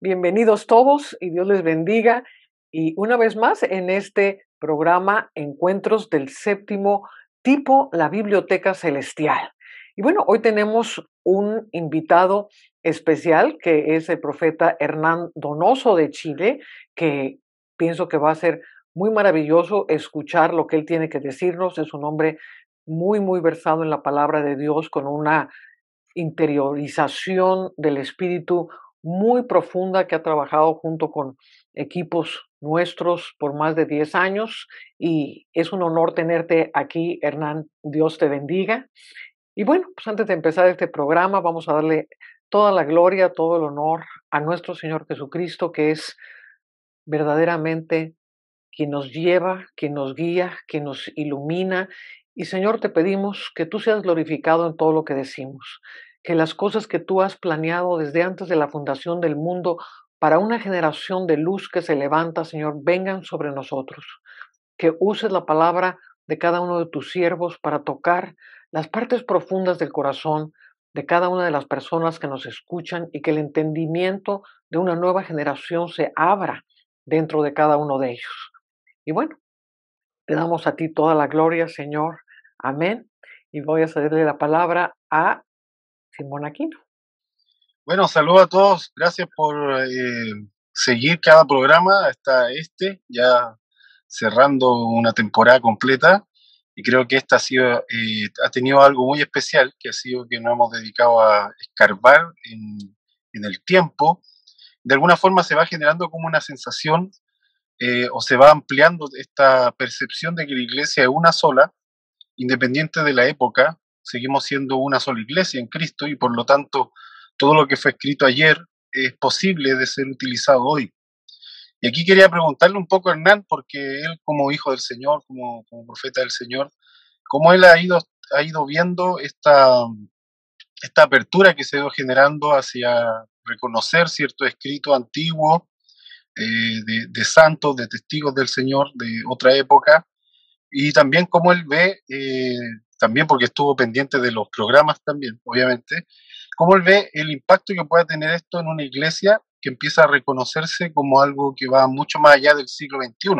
Bienvenidos todos y Dios les bendiga. Y una vez más en este programa Encuentros del séptimo tipo, la Biblioteca Celestial. Y bueno, hoy tenemos un invitado especial que es el profeta Hernán Donoso de Chile, que pienso que va a ser muy maravilloso escuchar lo que él tiene que decirnos. Es un hombre muy, muy versado en la palabra de Dios, con una interiorización del espíritu muy profunda que ha trabajado junto con equipos nuestros por más de 10 años y es un honor tenerte aquí, Hernán. Dios te bendiga. Y bueno, pues antes de empezar este programa vamos a darle toda la gloria, todo el honor a nuestro Señor Jesucristo, que es verdaderamente quien nos lleva, quien nos guía, quien nos ilumina. Y Señor, te pedimos que tú seas glorificado en todo lo que decimos, que las cosas que tú has planeado desde antes de la fundación del mundo para una generación de luz que se levanta, Señor, vengan sobre nosotros. Que uses la palabra de cada uno de tus siervos para tocar las partes profundas del corazón de cada una de las personas que nos escuchan y que el entendimiento de una nueva generación se abra dentro de cada uno de ellos. Y bueno, te damos a ti toda la gloria, Señor. Amén. Y voy a cederle la palabra a bueno, saludo a todos, gracias por eh, seguir cada programa hasta este, ya cerrando una temporada completa y creo que esta ha, sido, eh, ha tenido algo muy especial, que ha sido que nos hemos dedicado a escarbar en, el tiempo. De alguna forma se va generando como una sensación eh, o se va ampliando esta percepción de que la iglesia es una sola, independiente de la época, seguimos siendo una sola iglesia en Cristo y por lo tanto todo lo que fue escrito ayer es posible de ser utilizado hoy. Y aquí quería preguntarle un poco a Hernán, porque él como hijo del Señor, como, profeta del Señor, cómo él ha ido, ha ido viendo esta, esta apertura que se ha ido generando hacia reconocer cierto escrito antiguo eh, de, santos, de testigos del Señor de otra época, y también cómo él ve eh, también porque estuvo pendiente de los programas también, obviamente, ¿cómo ve el impacto que pueda tener esto en una iglesia que empieza a reconocerse como algo que va mucho más allá del siglo XXI?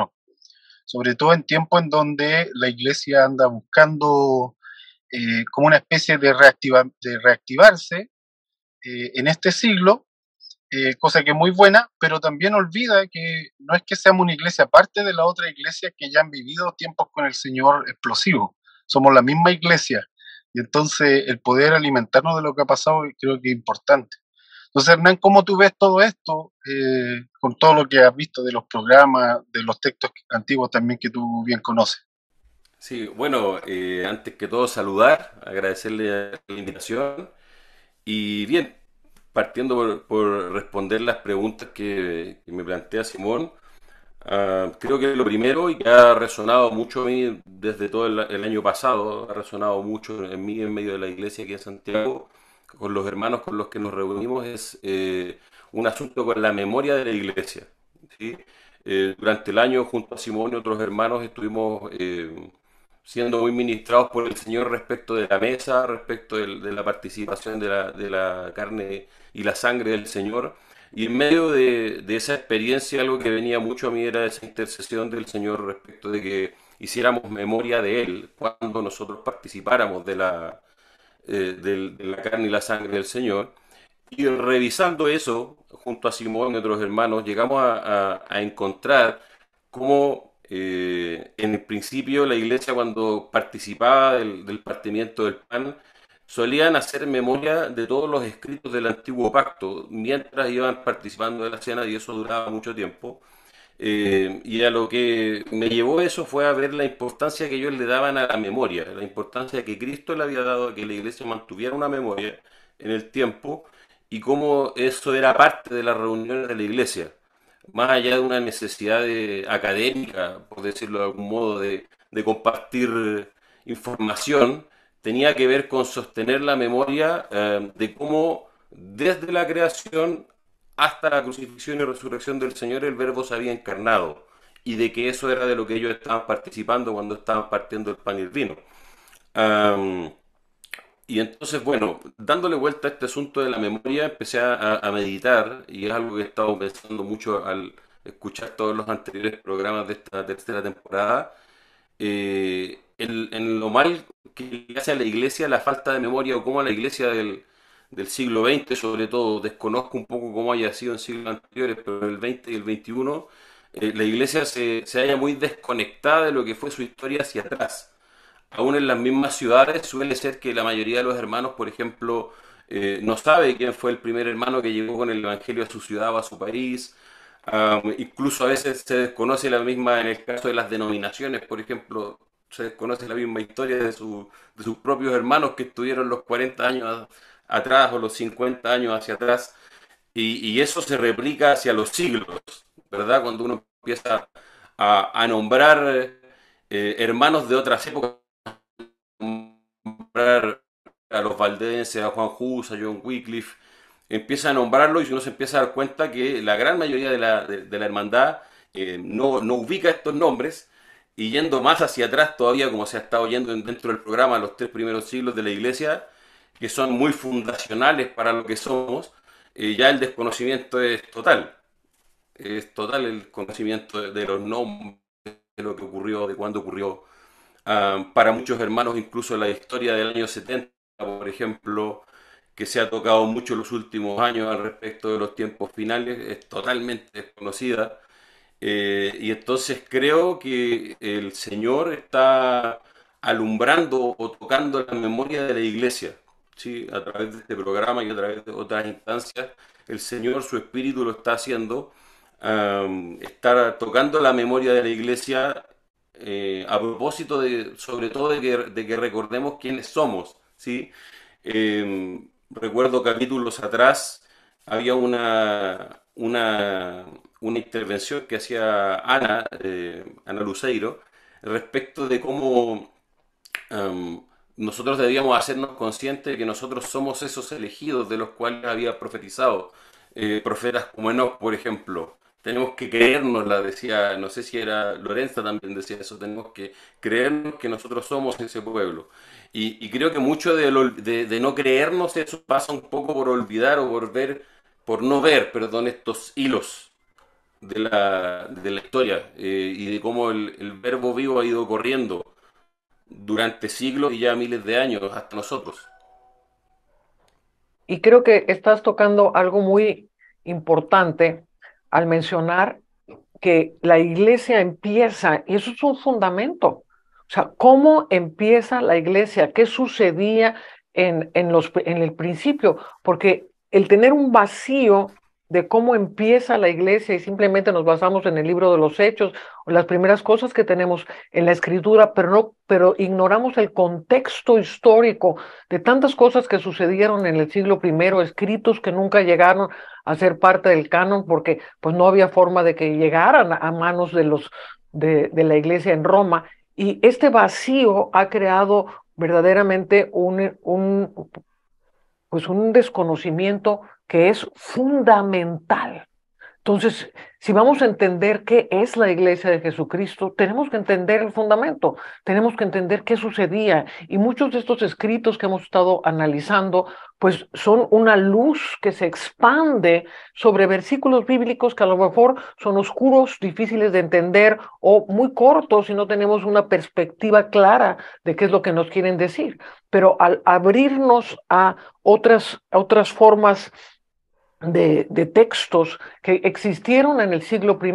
Sobre todo en tiempo en donde la iglesia anda buscando eh, como una especie de, de reactivarse eh, en este siglo, eh, cosa que es muy buena, pero también olvida que no es que seamos una iglesia aparte de la otra iglesia que ya han vivido tiempos con el Señor explosivo somos la misma iglesia. Y entonces el poder alimentarnos de lo que ha pasado creo que es importante. Entonces, Hernán, ¿cómo tú ves todo esto eh, con todo lo que has visto de los programas, de los textos antiguos también que tú bien conoces? Sí, bueno, eh, antes que todo saludar, agradecerle la invitación y bien, partiendo por, responder las preguntas que, que me plantea Simón, Ah, creo que lo primero y que ha resonado mucho a mí desde todo el, año pasado, ha resonado mucho en mí en medio de la iglesia aquí en Santiago, con los hermanos con los que nos reunimos, es eh, un asunto con la memoria de la iglesia. Eh, durante el año, junto a Simón y otros hermanos, estuvimos eh, siendo muy ministrados por el Señor respecto de la mesa, respecto de, la participación de la carne y la sangre del Señor y en medio de, de, esa experiencia, algo que venía mucho a mí era esa intercesión del Señor respecto de que hiciéramos memoria de Él cuando nosotros participáramos de la, eh, de, la carne y la sangre del Señor. Y revisando eso, junto a Simón y otros hermanos, llegamos a, a, encontrar cómo eh, en el principio la iglesia cuando participaba del partimiento del pan, solían hacer memoria de todos los escritos del antiguo pacto mientras iban participando de la cena y eso duraba mucho tiempo. Eh, y a lo que me llevó eso fue a ver la importancia que ellos le daban a la memoria, la importancia que Cristo le había dado a que la iglesia mantuviera una memoria en el tiempo y cómo eso era parte de las reuniones de la iglesia, más allá de una necesidad académica, por decirlo de algún modo, de compartir información, tenía que ver con sostener la memoria eh, de cómo desde la creación hasta la crucifixión y resurrección del Señor el verbo se había encarnado y de que eso era de lo que ellos estaban participando cuando estaban partiendo el pan y el vino. y entonces, bueno, dándole vuelta a este asunto de la memoria, empecé a, meditar y es algo que he estado pensando mucho al escuchar todos los anteriores programas de esta tercera temporada. Eh, en, lo mal que hace a la iglesia la falta de memoria o cómo la iglesia del, del siglo XX, sobre todo, desconozco un poco cómo haya sido en siglos anteriores, pero en el XX y el XXI, eh, la iglesia se, se halla muy desconectada de lo que fue su historia hacia atrás. Aún en las mismas ciudades suele ser que la mayoría de los hermanos, por ejemplo, eh, no sabe quién fue el primer hermano que llegó con el Evangelio a su ciudad o a su país. Ah, incluso a veces se desconoce la misma en el caso de las denominaciones, por ejemplo, se conoce la misma historia de, su, de sus propios hermanos que estuvieron los 40 años atrás o los 50 años hacia atrás. Y, eso se replica hacia los siglos, ¿verdad? Cuando uno empieza a, nombrar eh, hermanos de otras épocas, nombrar a los valdenses, a Juan Hus, a John Wycliffe, empieza a nombrarlo y uno se empieza a dar cuenta que la gran mayoría de la, la hermandad eh, no, no ubica estos nombres y yendo más hacia atrás todavía, como se ha estado yendo dentro del programa, los tres primeros siglos de la iglesia, que son muy fundacionales para lo que somos, eh, ya el desconocimiento es total. Es total el conocimiento de, los nombres, de lo que ocurrió, de cuándo ocurrió. Ah, para muchos hermanos, incluso la historia del año 70, por ejemplo, que se ha tocado mucho en los últimos años al respecto de los tiempos finales, es totalmente desconocida. Eh, y entonces creo que el Señor está alumbrando o tocando la memoria de la iglesia, ¿sí? a través de este programa y a través de otras instancias. El Señor, su espíritu lo está haciendo, Estar está tocando la memoria de la iglesia eh, a propósito de, sobre todo, de que, recordemos quiénes somos. ¿sí? Em, recuerdo capítulos atrás, había una, una una intervención que hacía Ana, eh, Ana Luceiro, respecto de cómo em, nosotros debíamos hacernos conscientes de que nosotros somos esos elegidos de los cuales había profetizado eh, profetas como Enoch, por ejemplo. Tenemos que creernos, la decía, no sé si era Lorenza también decía eso, tenemos que creernos que nosotros somos ese pueblo. Y, creo que mucho de, de no creernos eso pasa un poco por olvidar o por ver, por no ver, perdón, estos hilos de la, de la historia eh, y de cómo el, verbo vivo ha ido corriendo durante siglos y ya miles de años hasta nosotros. Y creo que estás tocando algo muy importante al mencionar que la iglesia empieza, y eso es un fundamento, o sea, cómo empieza la iglesia, qué sucedía en, en, los, en el principio, porque el tener un vacío de cómo empieza la iglesia y simplemente nos basamos en el libro de los hechos o las primeras cosas que tenemos en la escritura, pero no pero ignoramos el contexto histórico de tantas cosas que sucedieron en el siglo I, escritos que nunca llegaron a ser parte del canon porque pues no había forma de que llegaran a manos de los de, de la iglesia en Roma y este vacío ha creado verdaderamente un, un pues un desconocimiento que es fundamental. Entonces, si vamos a entender qué es la iglesia de Jesucristo, tenemos que entender el fundamento, tenemos que entender qué sucedía. Y muchos de estos escritos que hemos estado analizando, pues son una luz que se expande sobre versículos bíblicos que a lo mejor son oscuros, difíciles de entender o muy cortos y no tenemos una perspectiva clara de qué es lo que nos quieren decir. Pero al abrirnos a otras, a otras formas de, textos que existieron en el siglo I,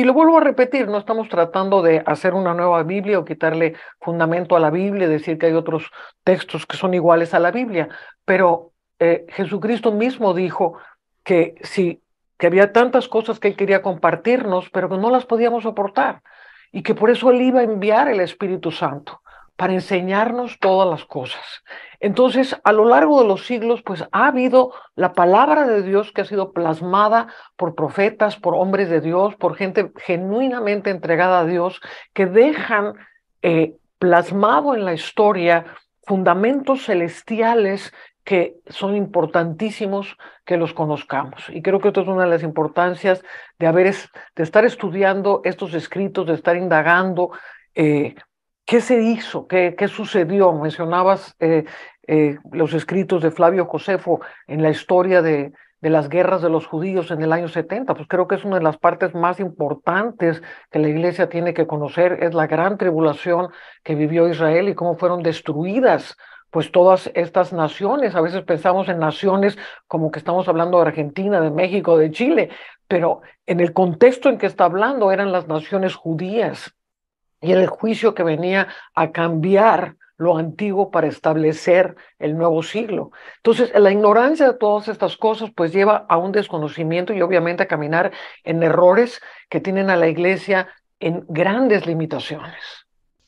y lo vuelvo a repetir, no estamos tratando de hacer una nueva Biblia o quitarle fundamento a la Biblia, decir que hay otros textos que son iguales a la Biblia, pero eh, Jesucristo mismo dijo que si que había tantas cosas que él quería compartirnos, pero que no las podíamos soportar, y que por eso él iba a enviar el Espíritu Santo para enseñarnos todas las cosas. Entonces, a lo largo de los siglos, pues ha habido la palabra de Dios que ha sido plasmada por profetas, por hombres de Dios, por gente genuinamente entregada a Dios, que dejan eh, plasmado en la historia fundamentos celestiales que son importantísimos que los conozcamos. Y creo que esto es una de las importancias de, haber, de estar estudiando estos escritos, de estar indagando eh, ¿Qué se hizo? ¿Qué, qué sucedió? Mencionabas eh, eh, los escritos de Flavio Josefo en la historia de, de, las guerras de los judíos en el año 70. Pues creo que es una de las partes más importantes que la iglesia tiene que conocer, es la gran tribulación que vivió Israel y cómo fueron destruidas pues todas estas naciones. A veces pensamos en naciones como que estamos hablando de Argentina, de México, de Chile, pero en el contexto en que está hablando eran las naciones judías y el juicio que venía a cambiar lo antiguo para establecer el nuevo siglo. Entonces, la ignorancia de todas estas cosas pues lleva a un desconocimiento y obviamente a caminar en errores que tienen a la iglesia en grandes limitaciones.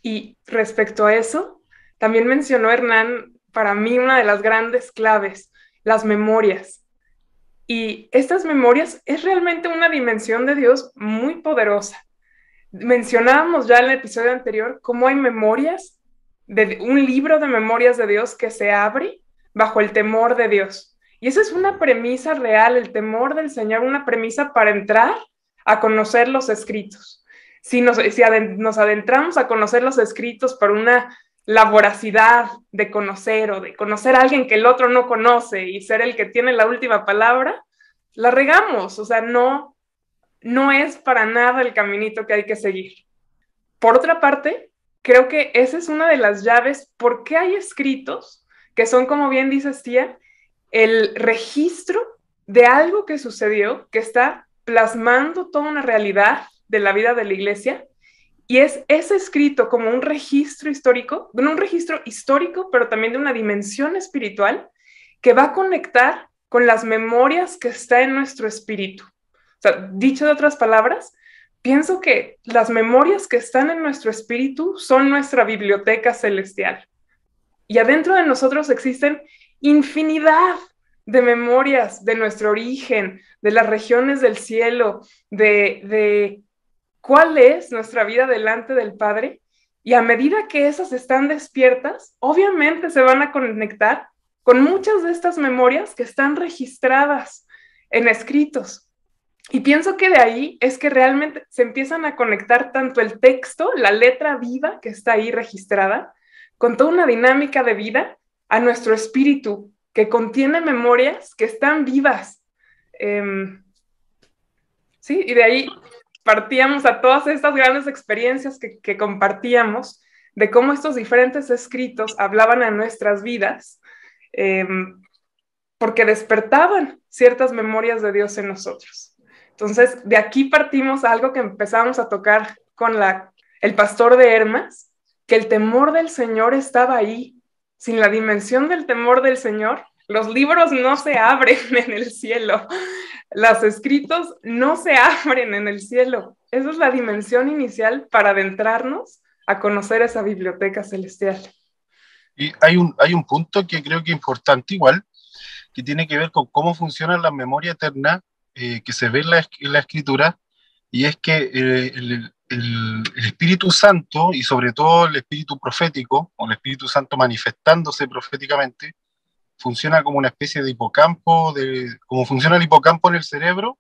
Y respecto a eso, también mencionó Hernán, para mí una de las grandes claves, las memorias. Y estas memorias es realmente una dimensión de Dios muy poderosa mencionábamos ya en el episodio anterior cómo hay memorias, de, un libro de memorias de Dios que se abre bajo el temor de Dios. Y esa es una premisa real, el temor del Señor, una premisa para entrar a conocer los escritos. Si nos, si nos adentramos a conocer los escritos por una laboracidad de conocer o de conocer a alguien que el otro no conoce y ser el que tiene la última palabra, la regamos, o sea, no, no es para nada el caminito que hay que seguir. Por otra parte, creo que esa es una de las llaves por qué hay escritos que son, como bien dices, tía, el registro de algo que sucedió, que está plasmando toda una realidad de la vida de la iglesia. Y es ese escrito como un registro histórico, no un registro histórico, pero también de una dimensión espiritual que va a conectar con las memorias que está en nuestro espíritu dicho de otras palabras, pienso que las memorias que están en nuestro espíritu son nuestra biblioteca celestial. Y adentro de nosotros existen infinidad de memorias de nuestro origen, de las regiones del cielo, de, de cuál es nuestra vida delante del Padre. Y a medida que esas están despiertas, obviamente se van a conectar con muchas de estas memorias que están registradas en escritos. Y pienso que de ahí es que realmente se empiezan a conectar tanto el texto, la letra viva que está ahí registrada, con toda una dinámica de vida a nuestro espíritu, que contiene memorias que están vivas. Em, sí, y de ahí partíamos a todas estas grandes experiencias que, compartíamos, de cómo estos diferentes escritos hablaban a nuestras vidas, em, porque despertaban ciertas memorias de Dios en nosotros. Entonces, de aquí partimos algo que empezamos a tocar con el pastor de Hermas, que el temor del Señor estaba ahí. Sin la dimensión del temor del Señor, los libros no se abren en el cielo, los escritos no se abren en el cielo. Esa es la dimensión inicial para adentrarnos a conocer esa biblioteca celestial. Y hay un, hay un punto que creo que es importante igual, que tiene que ver con cómo funciona la memoria eterna eh, que se ve en la, escritura, y es que eh, el, Espíritu Santo, y sobre todo el Espíritu profético, o el Espíritu Santo manifestándose proféticamente, funciona como una especie de hipocampo, de, como funciona el hipocampo en el cerebro,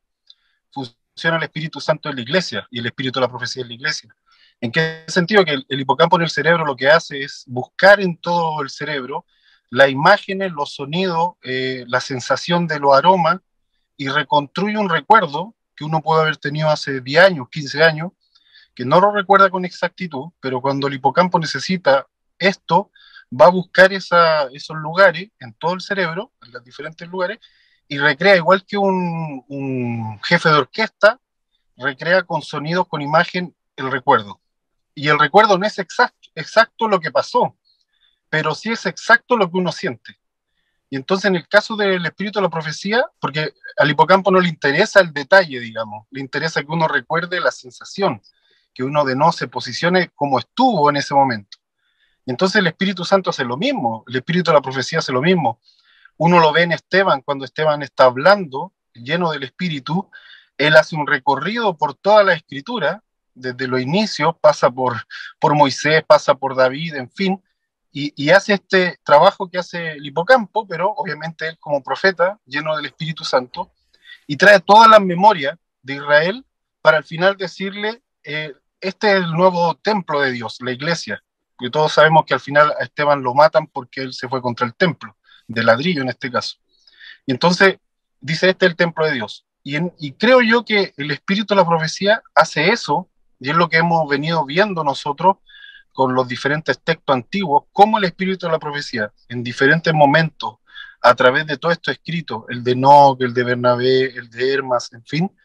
funciona el Espíritu Santo en la iglesia y el Espíritu de la profecía en la iglesia. ¿En qué sentido? Que el, hipocampo en el cerebro lo que hace es buscar en todo el cerebro las imágenes, los sonidos, eh, la sensación de los aromas y reconstruye un recuerdo que uno puede haber tenido hace 10 años, 15 años, que no lo recuerda con exactitud, pero cuando el hipocampo necesita esto, va a buscar esos lugares en todo el cerebro, en los diferentes lugares, y recrea, igual que un, un jefe de orquesta, recrea con sonidos, con imagen, el recuerdo. Y el recuerdo no es exacto, exacto lo que pasó, pero sí es exacto lo que uno siente. Y entonces en el caso del espíritu de la profecía, porque al hipocampo no le interesa el detalle, digamos, le interesa que uno recuerde la sensación, que uno de no se posicione como estuvo en ese momento. entonces el Espíritu Santo hace lo mismo, el espíritu de la profecía hace lo mismo. Uno lo ve en Esteban, cuando Esteban está hablando, lleno del espíritu, él hace un recorrido por toda la escritura, desde los inicios, pasa por, por Moisés, pasa por David, en fin, y, hace este trabajo que hace el hipocampo, pero obviamente él como profeta, lleno del Espíritu Santo, y trae toda la memoria de Israel para al final decirle, eh, este es el nuevo templo de Dios, la iglesia, que todos sabemos que al final a Esteban lo matan porque él se fue contra el templo, de ladrillo en este caso. Y entonces dice, este es el templo de Dios. y creo yo que el espíritu de la profecía hace eso, y es lo que hemos venido viendo nosotros con los diferentes textos antiguos, como el espíritu de la profecía, en diferentes momentos, a través de todo esto escrito, el de Noé, el de Bernabé, el de Hermas, en fin,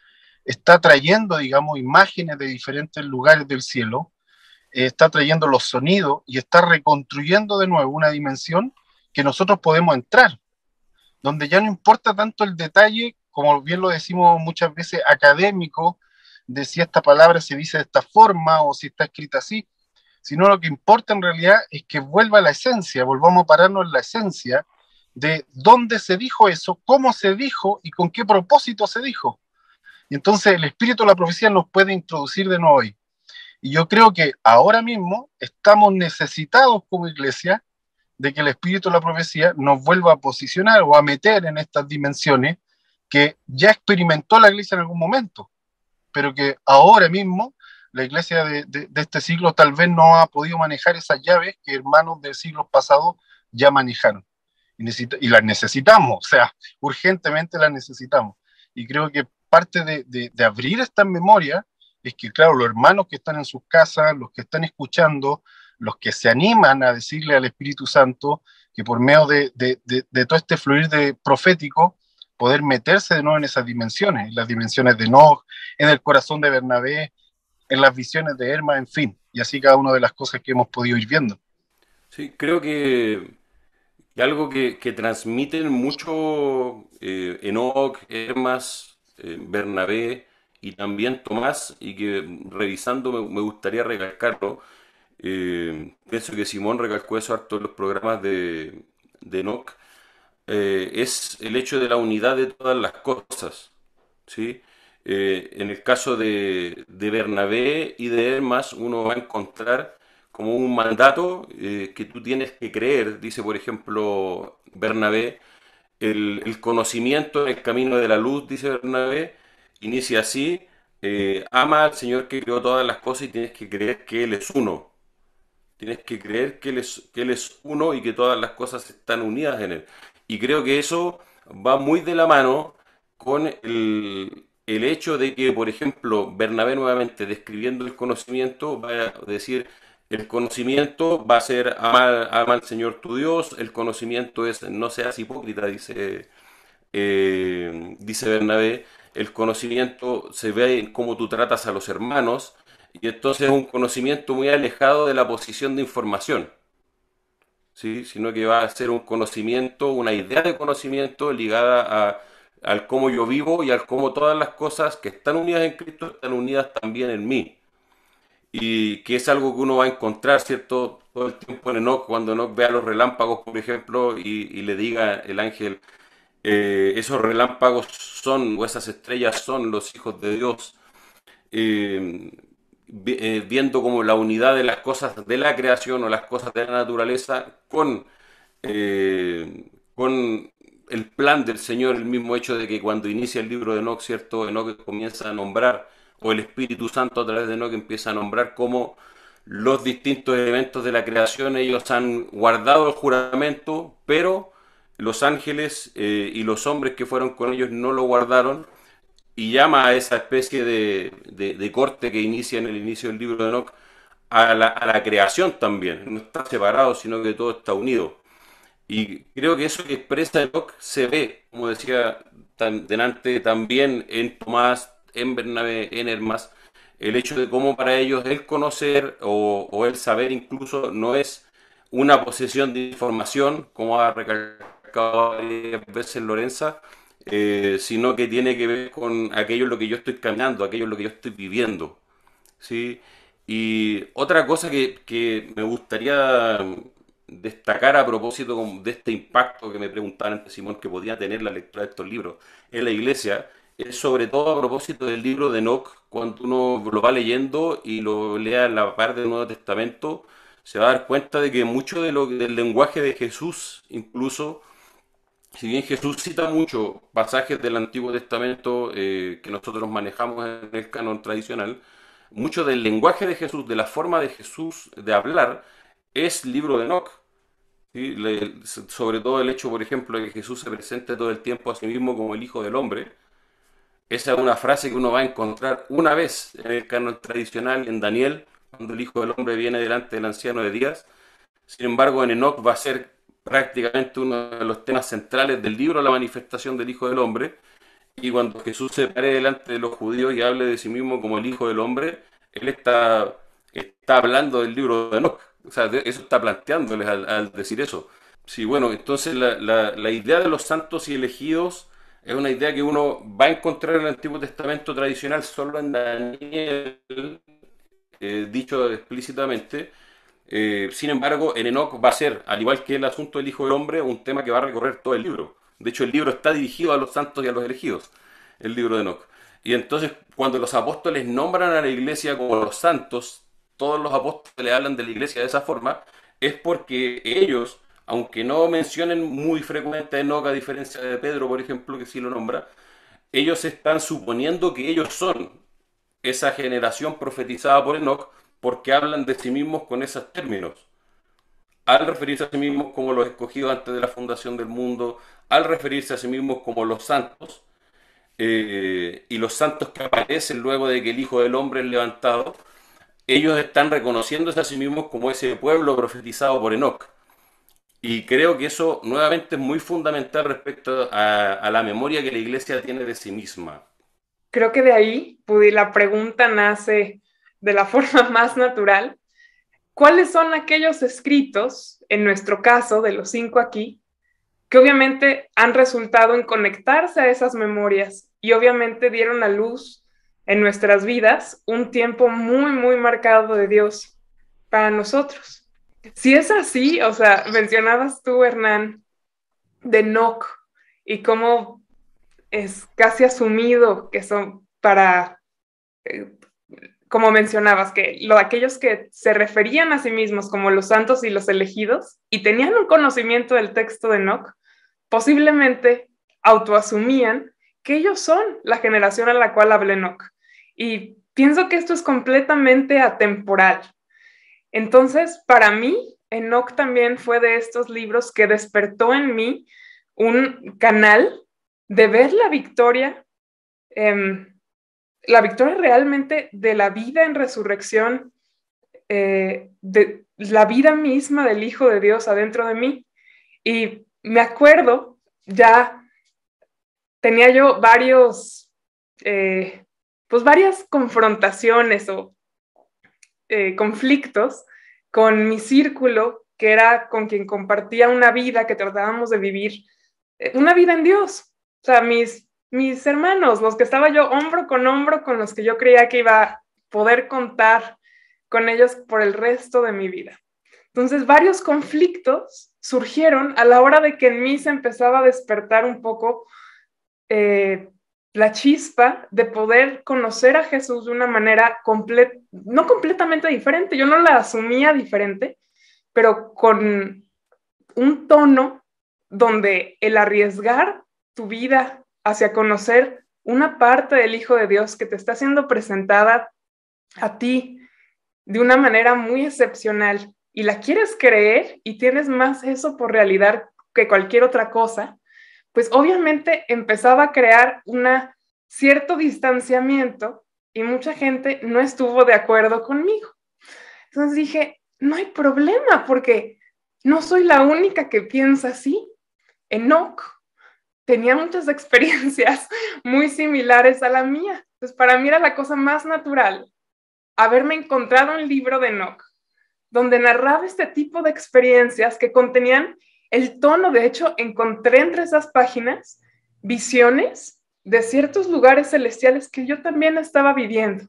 está trayendo, digamos, imágenes de diferentes lugares del cielo, eh, está trayendo los sonidos y está reconstruyendo de nuevo una dimensión que nosotros podemos entrar, donde ya no importa tanto el detalle, como bien lo decimos muchas veces, académico, de si esta palabra se dice de esta forma o si está escrita así, sino lo que importa en realidad es que vuelva a la esencia, volvamos a pararnos en la esencia de dónde se dijo eso, cómo se dijo y con qué propósito se dijo. Y entonces el espíritu de la profecía nos puede introducir de nuevo hoy. Y yo creo que ahora mismo estamos necesitados como iglesia de que el espíritu de la profecía nos vuelva a posicionar o a meter en estas dimensiones que ya experimentó la iglesia en algún momento, pero que ahora mismo la iglesia de, este siglo tal vez no ha podido manejar esas llaves que hermanos de siglos pasado ya manejaron. Y, y, las necesitamos, o sea, urgentemente las necesitamos. Y creo que parte de, de abrir esta memoria es que, claro, los hermanos que están en sus casas, los que están escuchando, los que se animan a decirle al Espíritu Santo que por medio de, todo este fluir de profético, poder meterse de nuevo en esas dimensiones, en las dimensiones de Nog, en el corazón de Bernabé, en las visiones de Herma, en fin, y así cada una de las cosas que hemos podido ir viendo. Sí, creo que, algo que, transmiten mucho eh, Enoch, Hermas, eh, Bernabé y también Tomás, y que revisando me, gustaría recalcarlo, eh, pienso que Simón recalcó eso a todos los programas de, de Enoch, es el hecho de la unidad de todas las cosas, ¿sí? Eh, en el caso de, Bernabé y de Hermas, uno va a encontrar como un mandato eh, que tú tienes que creer, dice por ejemplo Bernabé, el, conocimiento en el camino de la luz, dice Bernabé, inicia así, eh, ama al Señor que creó todas las cosas y tienes que creer que Él es uno. Tienes que creer que él, es, que él es uno y que todas las cosas están unidas en Él. Y creo que eso va muy de la mano con el, el hecho de que, por ejemplo, Bernabé nuevamente describiendo el conocimiento, vaya a decir, el conocimiento va a ser ama, al Señor tu Dios, el conocimiento es no seas hipócrita, dice, eh, dice Bernabé, el conocimiento se ve en cómo tú tratas a los hermanos, y entonces es un conocimiento muy alejado de la posición de información. ¿sí? sino que va a ser un conocimiento, una idea de conocimiento ligada a al cómo yo vivo y al cómo todas las cosas que están unidas en Cristo están unidas también en mí. Y que es algo que uno va a encontrar, ¿cierto? Todo el tiempo en Enoch, cuando Enoch vea los relámpagos, por ejemplo, y, le diga el ángel, eh, esos relámpagos son, o esas estrellas son los hijos de Dios, eh, eh, viendo como la unidad de las cosas de la creación o las cosas de la naturaleza con, con el plan del Señor, el mismo hecho de que cuando inicia el libro de Enoch, ¿cierto? Enoch comienza a nombrar, o el Espíritu Santo a través de Enoch empieza a nombrar cómo los distintos elementos de la creación, ellos han guardado el juramento, pero los ángeles eh, y los hombres que fueron con ellos no lo guardaron, y llama a esa especie de, corte que inicia en el inicio del libro de Enoch a la, a la creación también, no está separado, sino que todo está unido. Y creo que eso que expresa el Locke se ve, como decía tan, delante, también en Tomás, en Bernabé, en Hermas, el hecho de cómo para ellos el conocer o, el saber incluso no es una posesión de información, como ha recalcado varias veces Lorenza, eh, sino que tiene que ver con aquello en lo que yo estoy caminando, aquello en lo que yo estoy viviendo. ¿sí? Y otra cosa que, que me gustaría destacar a propósito de este impacto que me preguntaban antes, Simón, que podía tener la lectura de estos libros en la iglesia, es sobre todo a propósito del libro de Enoch, cuando uno lo va leyendo y lo lea en la parte del Nuevo Testamento, se va a dar cuenta de que mucho de lo, del lenguaje de Jesús, incluso, si bien Jesús cita mucho pasajes del Antiguo Testamento eh, que nosotros manejamos en el canon tradicional, mucho del lenguaje de Jesús, de la forma de Jesús de hablar, es libro de Enoch. sobre todo el hecho, por ejemplo, de que Jesús se presente todo el tiempo a sí mismo como el Hijo del Hombre. Esa es una frase que uno va a encontrar una vez en el canon tradicional, en Daniel, cuando el Hijo del Hombre viene delante del anciano de días. Sin embargo, en Enoch va a ser prácticamente uno de los temas centrales del libro, la manifestación del Hijo del Hombre. Y cuando Jesús se pare delante de los judíos y hable de sí mismo como el Hijo del Hombre, él está, está hablando del libro de Enoch eso está planteándoles al, decir eso. Sí, bueno, entonces la, idea de los santos y elegidos es una idea que uno va a encontrar en el Antiguo Testamento tradicional solo en Daniel, eh, dicho explícitamente. Eh, sin embargo, en Enoch va a ser, al igual que el asunto del Hijo del Hombre, un tema que va a recorrer todo el libro. De hecho, el libro está dirigido a los santos y a los elegidos, el libro de Enoch. Y entonces, cuando los apóstoles nombran a la iglesia como los santos, todos los apóstoles hablan de la iglesia de esa forma, es porque ellos, aunque no mencionen muy frecuente a Enoch, a diferencia de Pedro, por ejemplo, que sí lo nombra, ellos están suponiendo que ellos son esa generación profetizada por Enoch, porque hablan de sí mismos con esos términos. Al referirse a sí mismos como los escogidos antes de la fundación del mundo, al referirse a sí mismos como los santos, eh, y los santos que aparecen luego de que el Hijo del Hombre es levantado, ellos están reconociéndose a sí mismos como ese pueblo profetizado por Enoch. Y creo que eso nuevamente es muy fundamental respecto a, la memoria que la iglesia tiene de sí misma. Creo que de ahí la pregunta nace de la forma más natural. ¿Cuáles son aquellos escritos, en nuestro caso, de los cinco aquí, que obviamente han resultado en conectarse a esas memorias y obviamente dieron a luz en nuestras vidas un tiempo muy, muy marcado de Dios para nosotros. Si es así, o sea, mencionabas tú, Hernán, de Noc y cómo es casi asumido que son para, eh, como mencionabas, que lo, aquellos que se referían a sí mismos como los santos y los elegidos y tenían un conocimiento del texto de Noc, posiblemente autoasumían que ellos son la generación a la cual habla Noc. Y pienso que esto es completamente atemporal. Entonces, para mí, Enoch también fue de estos libros que despertó en mí un canal de ver la victoria, em, la victoria realmente de la vida en resurrección, eh, de la vida misma del Hijo de Dios adentro de mí. Y me acuerdo, ya tenía yo varios eh, pues varias confrontaciones o eh, conflictos con mi círculo, que era con quien compartía una vida que tratábamos de vivir, eh, una vida en Dios. O sea, mis, mis hermanos, los que estaba yo hombro con hombro, con los que yo creía que iba a poder contar con ellos por el resto de mi vida. Entonces, varios conflictos surgieron a la hora de que en mí se empezaba a despertar un poco eh, la chispa de poder conocer a Jesús de una manera no completamente diferente, yo no la asumía diferente, pero con un tono donde el arriesgar tu vida hacia conocer una parte del Hijo de Dios que te está siendo presentada a ti de una manera muy excepcional y la quieres creer y tienes más eso por realidad que cualquier otra cosa, pues obviamente empezaba a crear un cierto distanciamiento y mucha gente no estuvo de acuerdo conmigo. Entonces dije, no hay problema porque no soy la única que piensa así. Enoch tenía muchas experiencias muy similares a la mía. Entonces para mí era la cosa más natural haberme encontrado un libro de Enoch donde narraba este tipo de experiencias que contenían el tono, de hecho, encontré entre esas páginas visiones de ciertos lugares celestiales que yo también estaba viviendo.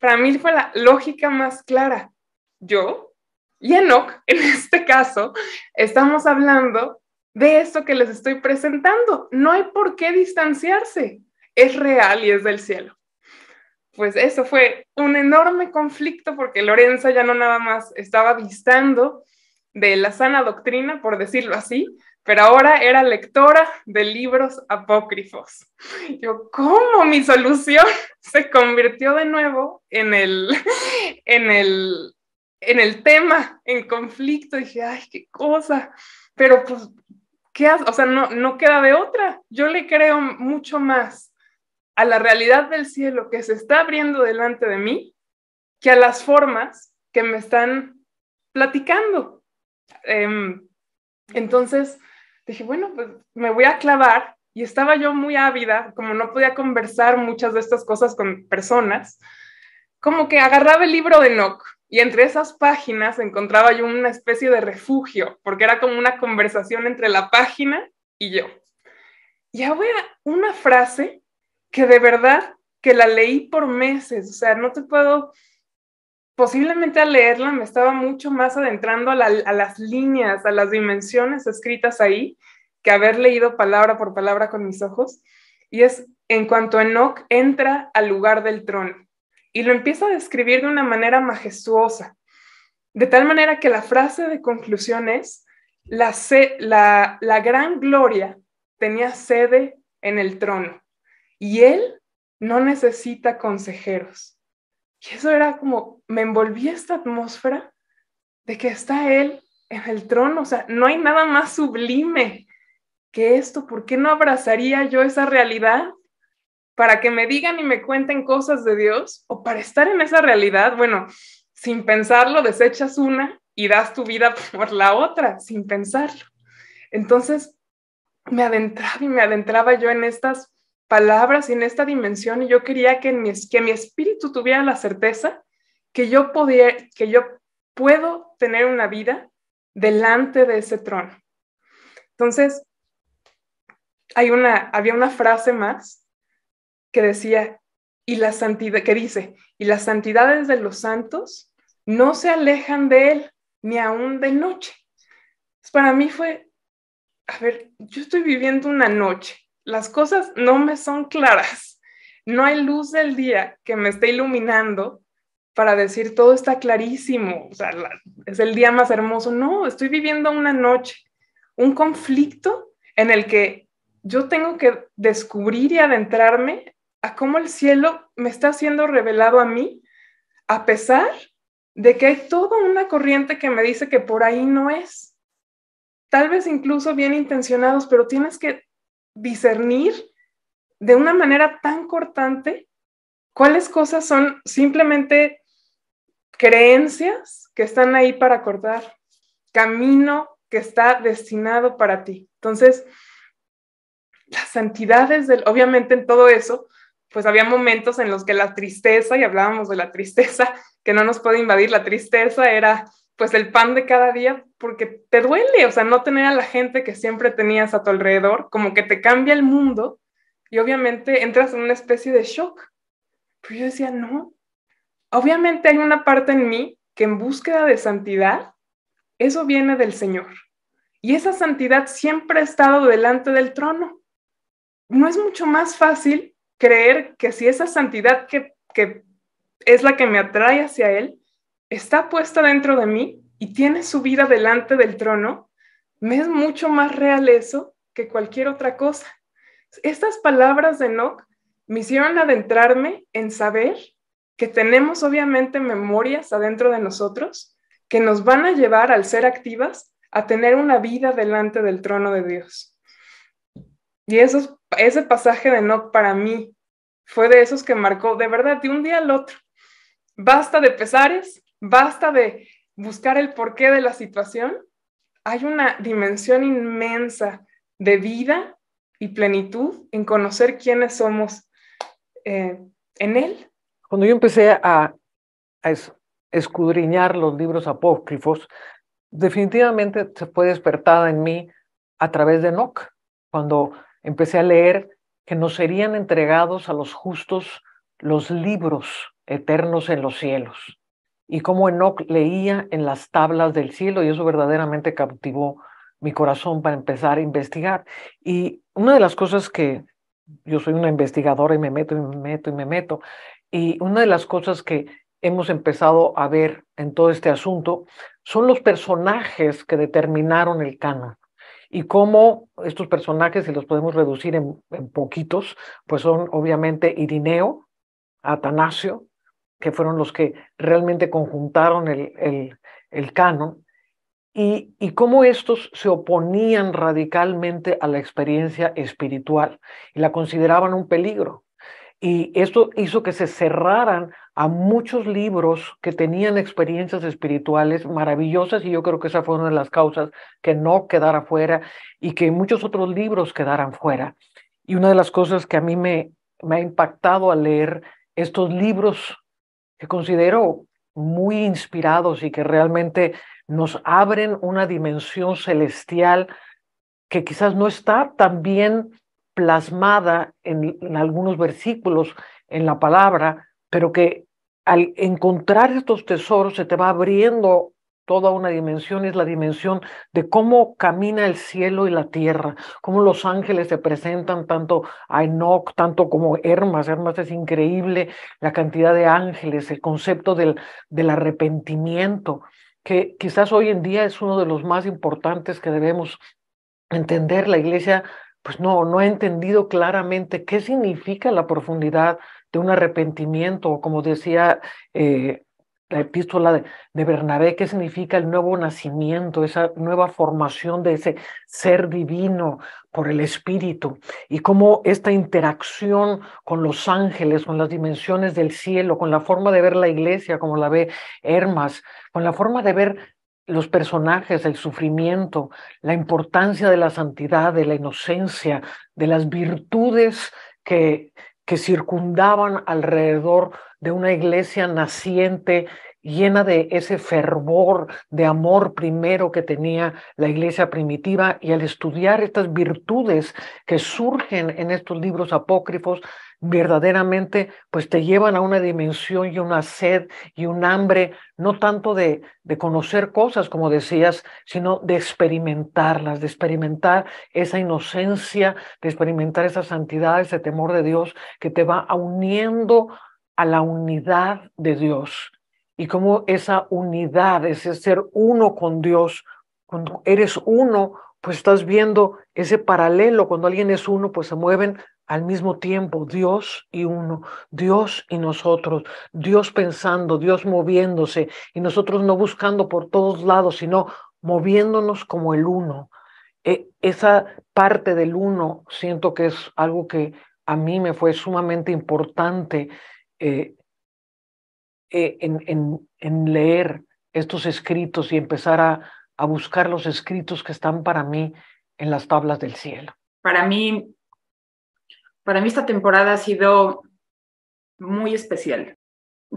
Para mí fue la lógica más clara. Yo y Enoch, en este caso, estamos hablando de esto que les estoy presentando. No hay por qué distanciarse. Es real y es del cielo. Pues eso fue un enorme conflicto porque Lorenza ya no nada más estaba distando de la sana doctrina, por decirlo así, pero ahora era lectora de libros apócrifos. Yo, ¿cómo mi solución se convirtió de nuevo en el, en el, en el tema, en conflicto? dije, ay, qué cosa. Pero pues, ¿qué O sea, no, no queda de otra. Yo le creo mucho más a la realidad del cielo que se está abriendo delante de mí que a las formas que me están platicando. Em, entonces dije, bueno, pues me voy a clavar y estaba yo muy ávida, como no podía conversar muchas de estas cosas con personas, como que agarraba el libro de Nock y entre esas páginas encontraba yo una especie de refugio, porque era como una conversación entre la página y yo. Y había una frase que de verdad que la leí por meses, o sea, no te puedo posiblemente al leerla me estaba mucho más adentrando a, las líneas, a las dimensiones escritas ahí, que haber leído palabra por palabra con mis ojos. Y es en cuanto Enoch entra al lugar del trono y lo empieza a describir de una manera majestuosa, de tal manera que la frase de conclusión es, la gran gloria tenía sede en el trono y él no necesita consejeros y eso era como, me envolvía esta atmósfera de que está Él en el trono, o sea, no hay nada más sublime que esto, ¿por qué no abrazaría yo esa realidad? Para que me digan y me cuenten cosas de Dios o para estar en esa realidad, bueno, sin pensarlo, desechas una y das tu vida por la otra, sin pensarlo. Entonces, me adentraba y me adentraba yo en estas palabras y en esta dimensión y yo quería que mi, que mi espíritu tuviera la certeza que yo podía, que yo puedo tener una vida delante de ese trono. Entonces, hay una, había una frase más que decía, y que dice, y las santidades de los santos no se alejan de él, ni aún de noche. Pues para mí fue, a ver, yo estoy viviendo una noche, las cosas no me son claras. No hay luz del día que me esté iluminando para decir todo está clarísimo, es el día más hermoso. No, estoy viviendo una noche, un conflicto en el que yo tengo que descubrir y adentrarme a cómo el cielo me está siendo revelado a mí, a pesar de que hay toda una corriente que me dice que por ahí no es. Tal vez incluso bien intencionados, pero tienes que discernir de una manera tan cortante cuáles cosas son simplemente creencias que están ahí para cortar, camino que está destinado para ti. Entonces, las santidades del, obviamente en todo eso, pues había momentos en los que la tristeza, y hablábamos de la tristeza, que no nos puede invadir, la tristeza era pues el pan de cada día porque te duele, o sea, no tener a la gente que siempre tenías a tu alrededor, como que te cambia el mundo y obviamente entras en una especie de shock. Pero yo decía, no, obviamente hay una parte en mí que en búsqueda de santidad, eso viene del Señor. Y esa santidad siempre ha estado delante del trono. ¿No es mucho más fácil creer que si esa santidad que, es la que me atrae hacia Él, está puesta dentro de mí y tiene su vida delante del trono, me es mucho más real eso que cualquier otra cosa. Estas palabras de Enoch me hicieron adentrarme en saber que tenemos obviamente memorias adentro de nosotros que nos van a llevar al ser activas a tener una vida delante del trono de Dios. Y eso, ese pasaje de Enoch para mí fue de esos que marcó, de verdad, de un día al otro. Basta de pesares, basta de buscar el porqué de la situación, hay una dimensión inmensa de vida y plenitud en conocer quiénes somos eh, en él. Cuando yo empecé a, escudriñar los libros apócrifos, definitivamente se fue despertada en mí a través de Enoch, cuando empecé a leer que nos serían entregados a los justos los libros eternos en los cielos y cómo Enoch leía en las tablas del cielo y eso verdaderamente cautivó mi corazón para empezar a investigar. Y una de las cosas que yo soy una investigadora y me meto y me meto y me meto, y una de las cosas que hemos empezado a ver en todo este asunto son los personajes que determinaron el canon y cómo estos personajes, si los podemos reducir en, en poquitos, pues son obviamente Irineo, Atanasio, que fueron los que realmente conjuntaron el, el, canon, y, y, cómo estos se oponían radicalmente a la experiencia espiritual y la consideraban un peligro. Y esto hizo que se cerraran a muchos libros que tenían experiencias espirituales maravillosas y yo creo que esa fue una de las causas que no quedara fuera y que muchos otros libros quedaran fuera. Y una de las cosas que a mí me, me ha impactado al leer estos libros que considero muy inspirados y que realmente nos abren una dimensión celestial que quizás no está tan bien plasmada en, en algunos versículos en la palabra, pero que al encontrar estos tesoros se te va abriendo toda una dimensión, es la dimensión de cómo camina el cielo y la tierra, cómo los ángeles se presentan tanto a Enoch, tanto como Hermas. Hermas es increíble la cantidad de ángeles, el concepto del, del arrepentimiento, que quizás hoy en día es uno de los más importantes que debemos entender. La iglesia pues no, no ha entendido claramente qué significa la profundidad de un arrepentimiento, como decía eh, la epístola de, Bernabé, que significa el nuevo nacimiento, esa nueva formación de ese ser divino por el Espíritu, y cómo esta interacción con los ángeles, con las dimensiones del cielo, con la forma de ver la iglesia como la ve Hermas, con la forma de ver los personajes, el sufrimiento, la importancia de la santidad, de la inocencia, de las virtudes que, que circundaban alrededor de una iglesia naciente llena de ese fervor de amor primero que tenía la iglesia primitiva y al estudiar estas virtudes que surgen en estos libros apócrifos, verdaderamente pues te llevan a una dimensión y una sed y un hambre, no tanto de, de conocer cosas, como decías, sino de experimentarlas, de experimentar esa inocencia, de experimentar esa santidad, ese temor de Dios que te va uniendo a la unidad de Dios y cómo esa unidad, ese ser uno con Dios, cuando eres uno, pues estás viendo ese paralelo, cuando alguien es uno, pues se mueven al mismo tiempo, Dios y uno, Dios y nosotros, Dios pensando, Dios moviéndose y nosotros no buscando por todos lados, sino moviéndonos como el uno. E, esa parte del uno siento que es algo que a mí me fue sumamente importante eh, eh, en, leer estos escritos y empezar a, buscar los escritos que están para mí en las tablas del cielo. Para mí, para mí esta temporada ha sido muy especial.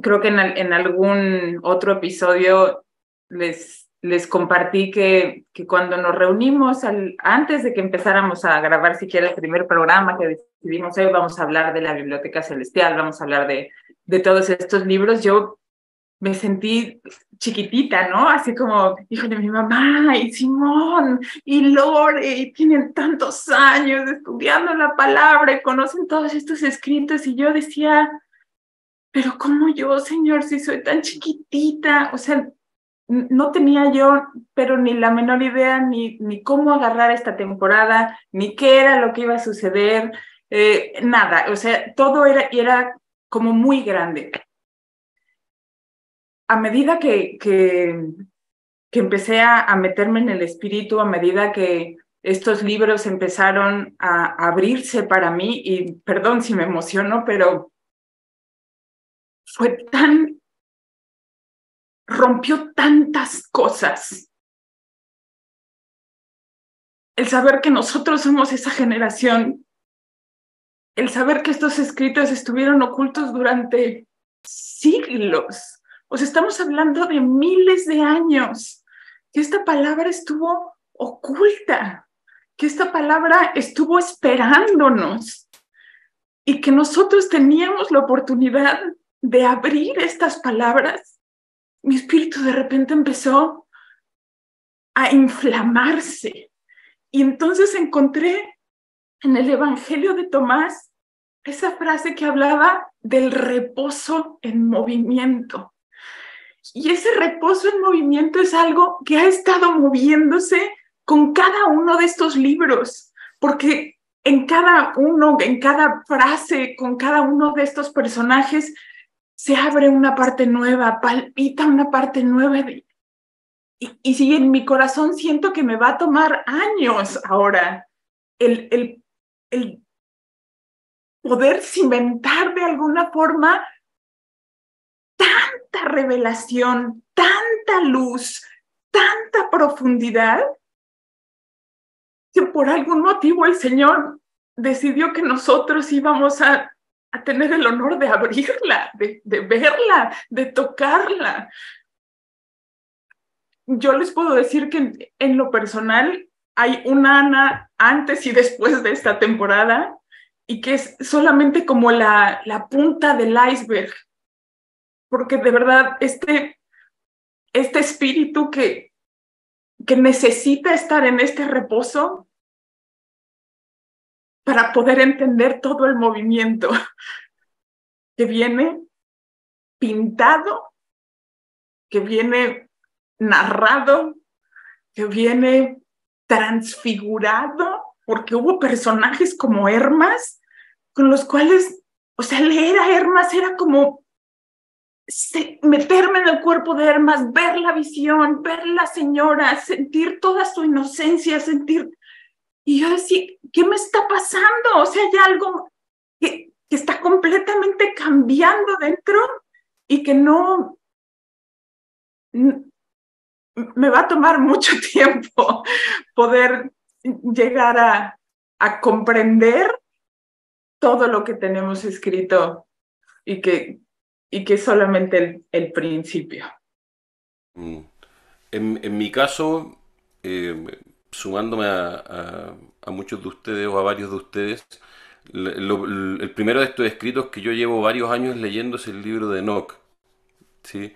Creo que en algún otro episodio les les compartí que, que cuando nos reunimos, al, antes de que empezáramos a grabar siquiera el primer programa que decidimos hoy, vamos a hablar de la Biblioteca Celestial, vamos a hablar de, de todos estos libros, yo me sentí chiquitita, ¿no? Así como, híjole, mi mamá y Simón y Lore y tienen tantos años estudiando la palabra y conocen todos estos escritos y yo decía, pero ¿cómo yo, Señor, si soy tan chiquitita? O sea, no tenía yo, pero ni la menor idea, ni, ni cómo agarrar esta temporada, ni qué era lo que iba a suceder, eh, nada, o sea, todo era, era como muy grande. A medida que, que, que empecé a, a, meterme en el espíritu, a medida que estos libros empezaron a abrirse para mí, y perdón si me emociono, pero fue tan rompió tantas cosas. El saber que nosotros somos esa generación, el saber que estos escritos estuvieron ocultos durante siglos, o sea, estamos hablando de miles de años, que esta palabra estuvo oculta, que esta palabra estuvo esperándonos y que nosotros teníamos la oportunidad de abrir estas palabras mi espíritu de repente empezó a inflamarse. Y entonces encontré en el Evangelio de Tomás esa frase que hablaba del reposo en movimiento. Y ese reposo en movimiento es algo que ha estado moviéndose con cada uno de estos libros, porque en cada uno, en cada frase, con cada uno de estos personajes, se abre una parte nueva, palpita una parte nueva. y, si en mi corazón siento que me va a tomar años ahora el, el, el poder cimentar de alguna forma tanta revelación, tanta luz, tanta profundidad, que por algún motivo el Señor decidió que nosotros íbamos a tener el honor de abrirla, de, verla, de tocarla. Yo les puedo decir que en, lo personal hay una Ana antes y después de esta temporada y que es solamente como la, punta del iceberg, porque de verdad este, este espíritu que necesita estar en este reposo para poder entender todo el movimiento que viene pintado, que viene narrado, que viene transfigurado, porque hubo personajes como Hermas con los cuales, o sea, leer a Hermas era como meterme en el cuerpo de Hermas, ver la visión, ver la señora, sentir toda su inocencia, sentir y yo decía, ¿qué me está pasando? O sea, hay algo que, está completamente cambiando dentro y que no, me va a tomar mucho tiempo poder llegar a, comprender todo lo que tenemos escrito y que, y que solamente el, principio. Mm. En, mi caso, eh, sumándome a, muchos de ustedes o a varios de ustedes, el primero de estos escritos que yo llevo varios años leyendo es el libro de Enoch. ¿sí?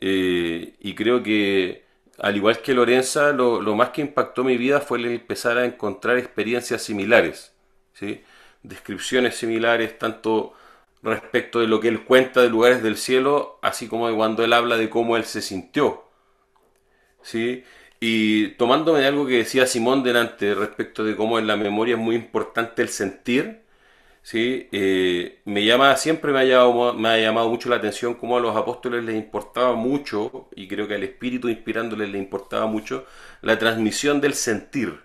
Eh, y creo que, al igual que Lorenza, lo, más que impactó mi vida fue empezar a encontrar experiencias similares, ¿sí? descripciones similares, tanto respecto de lo que él cuenta de lugares del cielo, así como de cuando él habla de cómo él se sintió. ¿sí? Y tomándome de algo que decía Simón delante respecto de cómo en la memoria es muy importante el sentir, ¿sí? Eh, me llama, siempre me ha, llamado, me ha llamado mucho la atención cómo a los apóstoles les importaba mucho, y creo que al Espíritu inspirándoles les importaba mucho, la transmisión del sentir.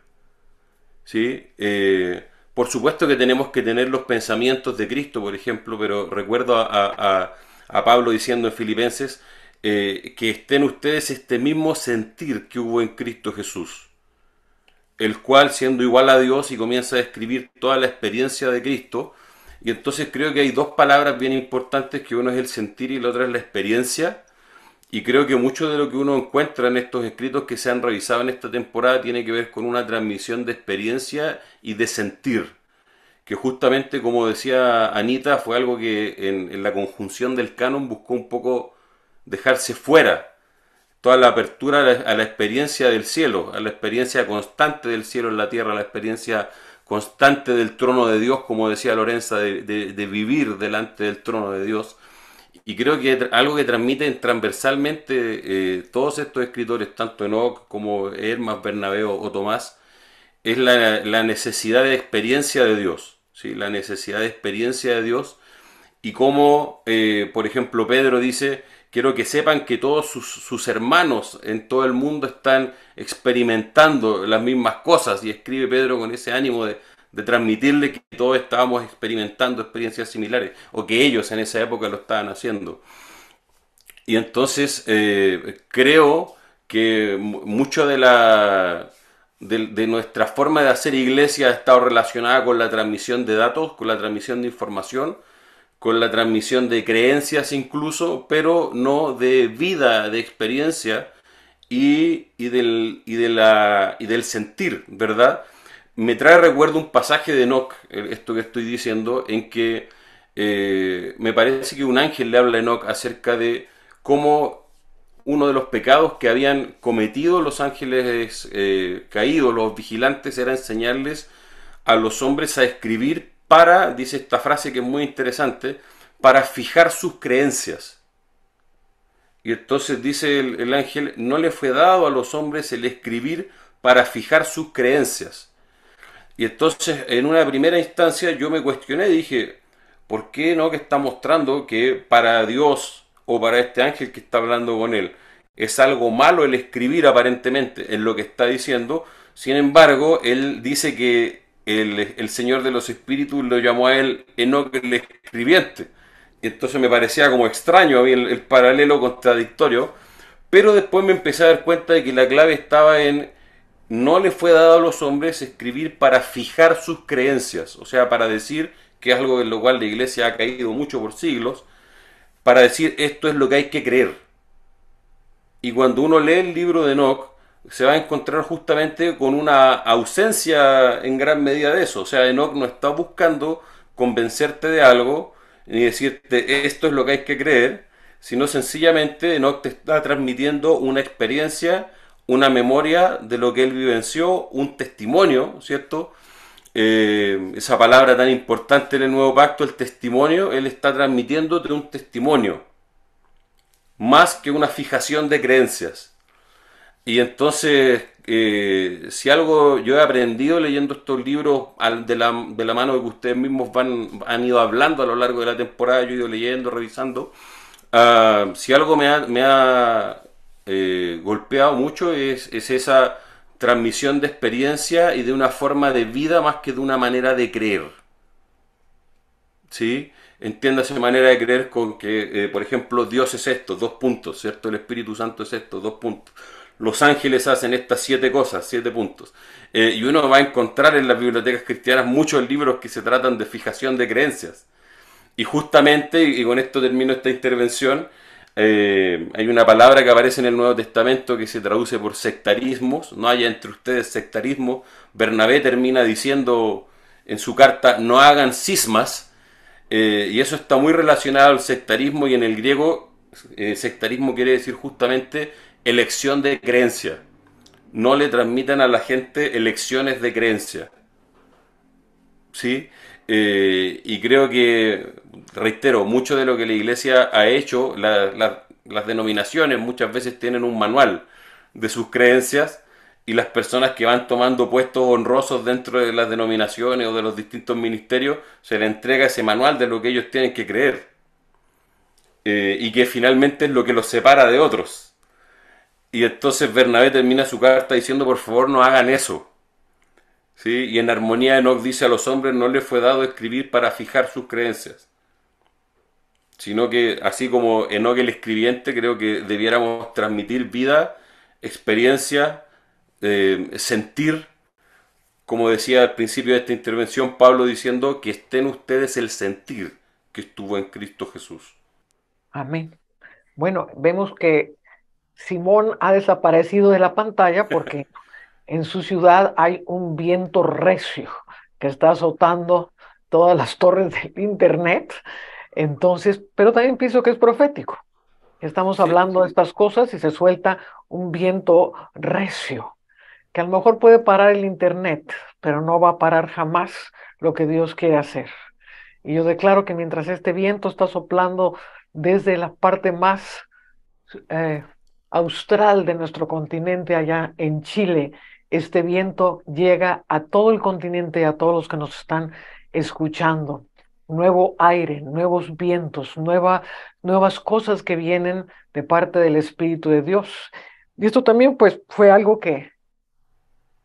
¿sí? Eh, por supuesto que tenemos que tener los pensamientos de Cristo, por ejemplo, pero recuerdo a, a, a Pablo diciendo en Filipenses, eh, que estén ustedes este mismo sentir que hubo en Cristo Jesús, el cual siendo igual a Dios y comienza a describir toda la experiencia de Cristo, y entonces creo que hay dos palabras bien importantes, que uno es el sentir y la otra es la experiencia, y creo que mucho de lo que uno encuentra en estos escritos que se han revisado en esta temporada tiene que ver con una transmisión de experiencia y de sentir, que justamente como decía Anita fue algo que en la conjunción del canon buscó un poco dejarse fuera toda la apertura a la, experiencia del cielo, a la experiencia constante del cielo en la tierra, a la experiencia constante del trono de Dios, como decía Lorenza, de, vivir delante del trono de Dios. Y creo que algo que transmiten transversalmente eh, todos estos escritores, tanto Enoch como Hermas, Bernabeo o Tomás, es la, necesidad de experiencia de Dios, ¿sí? la necesidad de experiencia de Dios. Y como, eh, por ejemplo, Pedro dice, quiero que sepan que todos sus, hermanos en todo el mundo están experimentando las mismas cosas. Y escribe Pedro con ese ánimo de, transmitirle que todos estábamos experimentando experiencias similares, o que ellos en esa época lo estaban haciendo. Y entonces eh, creo que mucho de la... de, nuestra forma de hacer iglesia ha estado relacionada con la transmisión de datos, con la transmisión de información, con la transmisión de creencias incluso, pero no de vida, de experiencia y, del, de la, y del sentir, ¿verdad? Me trae recuerdo un pasaje de Enoch, eh, esto que estoy diciendo, en que eh, me parece que un ángel le habla a Enoch acerca de cómo uno de los pecados que habían cometido los ángeles eh, caídos, los vigilantes, era enseñarles a los hombres a escribir para, dice esta frase que es muy interesante, para fijar sus creencias. Y entonces dice el, ángel, no le fue dado a los hombres el escribir para fijar sus creencias. Y entonces en una primera instancia yo me cuestioné, y dije, ¿por qué no que está mostrando que para Dios o para este ángel que está hablando con él es algo malo el escribir aparentemente en lo que está diciendo? Sin embargo, él dice que el, Señor de los Espíritus lo llamó a él Enoch el escribiente. Entonces me parecía como extraño a el, paralelo contradictorio, pero después me empecé a dar cuenta de que la clave estaba en no le fue dado a los hombres escribir para fijar sus creencias, o sea, para decir que es algo en lo cual la iglesia ha caído mucho por siglos, para decir esto es lo que hay que creer. Y cuando uno lee el libro de Enoch, se va a encontrar justamente con una ausencia en gran medida de eso. O sea, Enoch no está buscando convencerte de algo ni decirte esto es lo que hay que creer, sino sencillamente Enoch te está transmitiendo una experiencia, una memoria de lo que él vivenció, un testimonio, ¿cierto? Eh, esa palabra tan importante en el nuevo pacto, el testimonio, él está transmitiéndote un testimonio, más que una fijación de creencias. Y entonces, eh, si algo yo he aprendido leyendo estos libros de, la, mano de que ustedes mismos van, han ido hablando a lo largo de la temporada, yo he ido leyendo, revisando, ah, si algo me ha, eh, golpeado mucho es, esa transmisión de experiencia y de una forma de vida más que de una manera de creer. ¿Sí? esa manera de creer con que, eh, por ejemplo, Dios es esto, dos puntos, ¿cierto? El Espíritu Santo es esto, dos puntos los ángeles hacen estas siete cosas, siete puntos. Eh, y uno va a encontrar en las bibliotecas cristianas muchos libros que se tratan de fijación de creencias. Y justamente, y con esto termino esta intervención, eh, hay una palabra que aparece en el Nuevo Testamento que se traduce por sectarismos, no haya entre ustedes sectarismo. Bernabé termina diciendo en su carta, no hagan cismas, eh, y eso está muy relacionado al sectarismo y en el griego sectarismo quiere decir justamente elección de creencia. No le transmitan a la gente elecciones de creencia. ¿Sí? Eh, y creo que, reitero, mucho de lo que la iglesia ha hecho, las denominaciones muchas veces tienen un manual de sus creencias y las personas que van tomando puestos honrosos dentro de las denominaciones o de los distintos ministerios, se les entrega ese manual de lo que ellos tienen que creer eh, y que finalmente es lo que los separa de otros. Y entonces Bernabé termina su carta diciendo, por favor, no hagan eso. ¿Sí? Y en armonía Enoch dice a los hombres, no les fue dado escribir para fijar sus creencias. Sino que, así como Enoch el escribiente, creo que debiéramos transmitir vida, experiencia, eh, sentir, como decía al principio de esta intervención Pablo diciendo, que estén ustedes el sentir que estuvo en Cristo Jesús. Amén. Bueno, vemos que Simón ha desaparecido de la pantalla porque en su ciudad hay un viento recio que está azotando todas las torres del Internet. Entonces, pero también pienso que es profético. Estamos hablando de estas cosas y se suelta un viento recio, que a lo mejor puede parar el Internet, pero no va a parar jamás lo que Dios quiere hacer. Y yo declaro que mientras este viento está soplando desde la parte más eh, austral de nuestro continente allá en Chile, este viento llega a todo el continente y a todos los que nos están escuchando. Nuevo aire, nuevos vientos, nuevas cosas que vienen de parte del Espíritu de Dios. Y esto también pues fue algo que,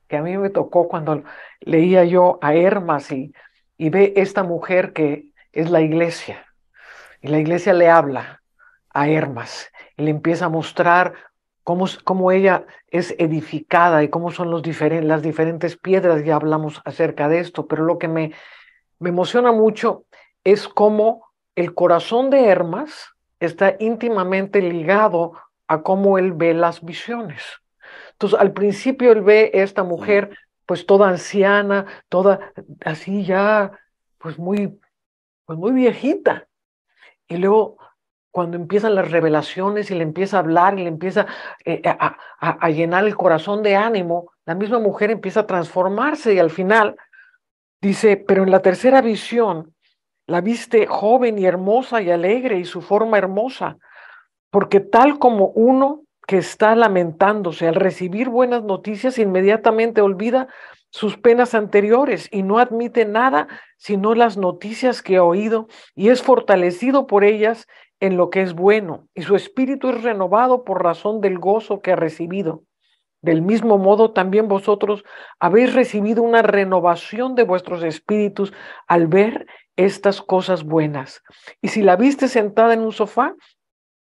que a mí me tocó cuando leía yo a Hermas y, y ve esta mujer que es la iglesia. Y la iglesia le habla a Hermas y le empieza a mostrar cómo, cómo ella es edificada y cómo son las diferentes piedras, ya hablamos acerca de esto, pero lo que me, me emociona mucho es cómo el corazón de Hermas está íntimamente ligado a cómo él ve las visiones. Entonces, al principio él ve a esta mujer, pues toda anciana, toda así ya, pues muy, pues muy viejita. Y luego cuando empiezan las revelaciones y le empieza a hablar y le empieza eh, a, a, llenar el corazón de ánimo, la misma mujer empieza a transformarse y al final dice, pero en la tercera visión la viste joven y hermosa y alegre y su forma hermosa, porque tal como uno que está lamentándose al recibir buenas noticias inmediatamente olvida sus penas anteriores y no admite nada sino las noticias que ha oído y es fortalecido por ellas en lo que es bueno y su espíritu es renovado por razón del gozo que ha recibido. Del mismo modo, también vosotros habéis recibido una renovación de vuestros espíritus al ver estas cosas buenas. Y si la viste sentada en un sofá,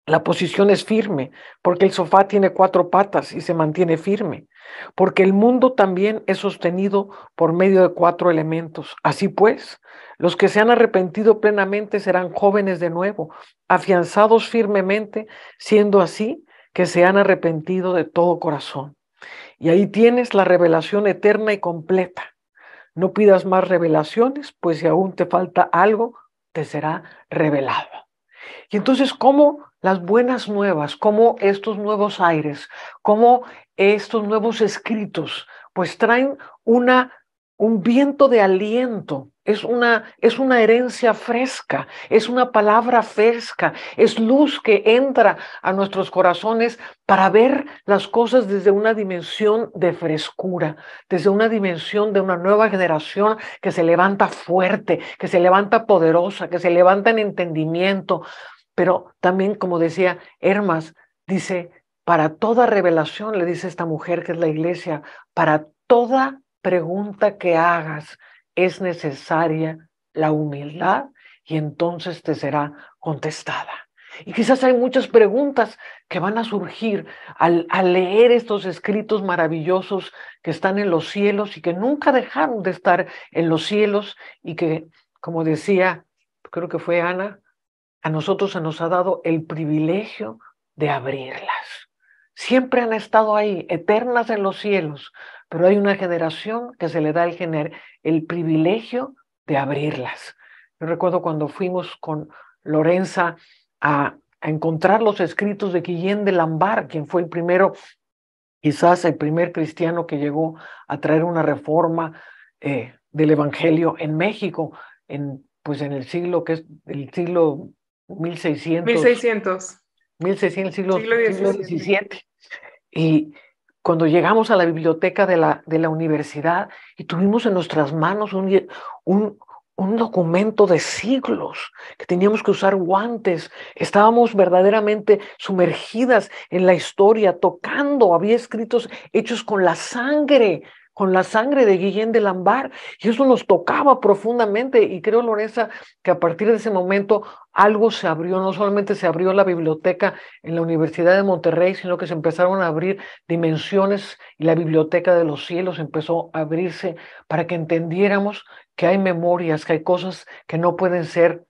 la posición es firme, porque el sofá tiene cuatro patas y se mantiene firme, porque el mundo también es sostenido por medio de cuatro elementos. Así pues, los que se han arrepentido plenamente serán jóvenes de nuevo, afianzados firmemente, siendo así que se han arrepentido de todo corazón. Y ahí tienes la revelación eterna y completa. No pidas más revelaciones, pues si aún te falta algo, te será revelado. Y entonces, ¿cómo las buenas nuevas, como estos nuevos aires, como estos nuevos escritos, pues traen una, un viento de aliento, es una, es una herencia fresca, es una palabra fresca, es luz que entra a nuestros corazones para ver las cosas desde una dimensión de frescura, desde una dimensión de una nueva generación que se levanta fuerte, que se levanta poderosa, que se levanta en entendimiento, pero también, como decía Hermas, dice, para toda revelación, le dice esta mujer que es la iglesia, para toda pregunta que hagas es necesaria la humildad y entonces te será contestada. Y quizás hay muchas preguntas que van a surgir al, al, leer estos escritos maravillosos que están en los cielos y que nunca dejaron de estar en los cielos y que, como decía, creo que fue Ana, a nosotros se nos ha dado el privilegio de abrirlas. Siempre han estado ahí, eternas en los cielos, pero hay una generación que se le da el, el privilegio de abrirlas. Yo recuerdo cuando fuimos con Lorenza a, encontrar los escritos de Guillén de Lambar, quien fue el primero, quizás el primer cristiano que llegó a traer una reforma eh, del Evangelio en México, en, pues en el siglo que es el siglo 1600. 1600. 1600, siglo, siglo, siglo XVII. Y cuando llegamos a la biblioteca de la, de la universidad y tuvimos en nuestras manos un, un, un documento de siglos, que teníamos que usar guantes, estábamos verdaderamente sumergidas en la historia, tocando, había escritos hechos con la sangre con la sangre de Guillén de Lambar. Y eso nos tocaba profundamente. Y creo, Lorenza, que a partir de ese momento algo se abrió. No solamente se abrió la biblioteca en la Universidad de Monterrey, sino que se empezaron a abrir dimensiones y la biblioteca de los cielos empezó a abrirse para que entendiéramos que hay memorias, que hay cosas que no pueden ser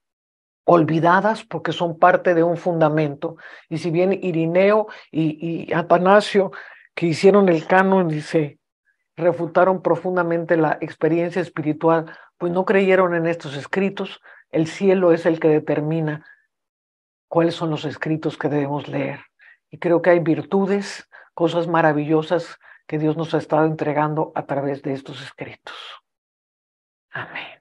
olvidadas porque son parte de un fundamento. Y si bien Irineo y, y Atanasio, que hicieron el canon, dice refutaron profundamente la experiencia espiritual, pues no creyeron en estos escritos. El cielo es el que determina cuáles son los escritos que debemos leer. Y creo que hay virtudes, cosas maravillosas que Dios nos ha estado entregando a través de estos escritos. Amén.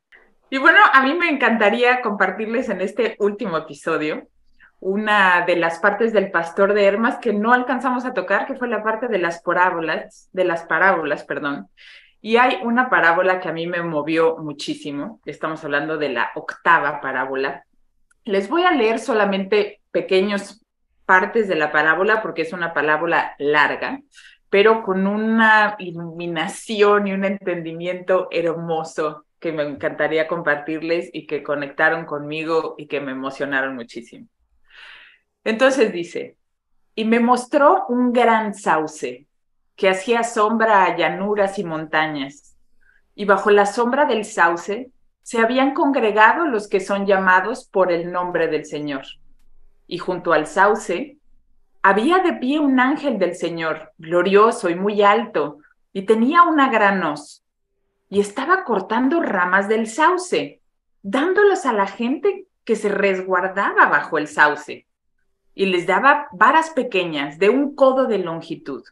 Y bueno, a mí me encantaría compartirles en este último episodio una de las partes del pastor de Hermas que no alcanzamos a tocar, que fue la parte de las parábolas, de las parábolas, perdón. Y hay una parábola que a mí me movió muchísimo. Estamos hablando de la octava parábola. Les voy a leer solamente pequeños partes de la parábola porque es una parábola larga, pero con una iluminación y un entendimiento hermoso que me encantaría compartirles y que conectaron conmigo y que me emocionaron muchísimo. Entonces dice, y me mostró un gran sauce que hacía sombra a llanuras y montañas, y bajo la sombra del sauce se habían congregado los que son llamados por el nombre del Señor. Y junto al sauce había de pie un ángel del Señor, glorioso y muy alto, y tenía una gran hoz, y estaba cortando ramas del sauce, dándolos a la gente que se resguardaba bajo el sauce y les daba varas pequeñas de un codo de longitud.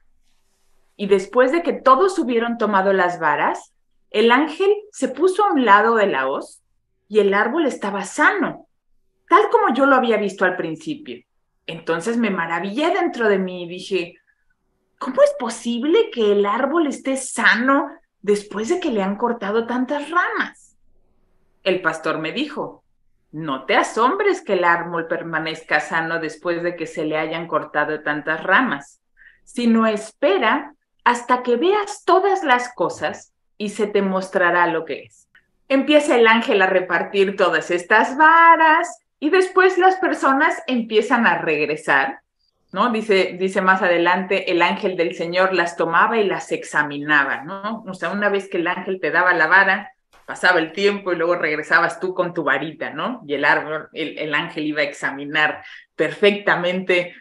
Y después de que todos hubieron tomado las varas, el ángel se puso a un lado de la hoz y el árbol estaba sano, tal como yo lo había visto al principio. Entonces me maravillé dentro de mí y dije, ¿cómo es posible que el árbol esté sano después de que le han cortado tantas ramas? El pastor me dijo, no te asombres que el árbol permanezca sano después de que se le hayan cortado tantas ramas, sino espera hasta que veas todas las cosas y se te mostrará lo que es. Empieza el ángel a repartir todas estas varas y después las personas empiezan a regresar, ¿no? Dice, dice más adelante, el ángel del Señor las tomaba y las examinaba, ¿no? O sea, una vez que el ángel te daba la vara, pasaba el tiempo y luego regresabas tú con tu varita, ¿no? Y el árbol, el, ángel iba a examinar perfectamente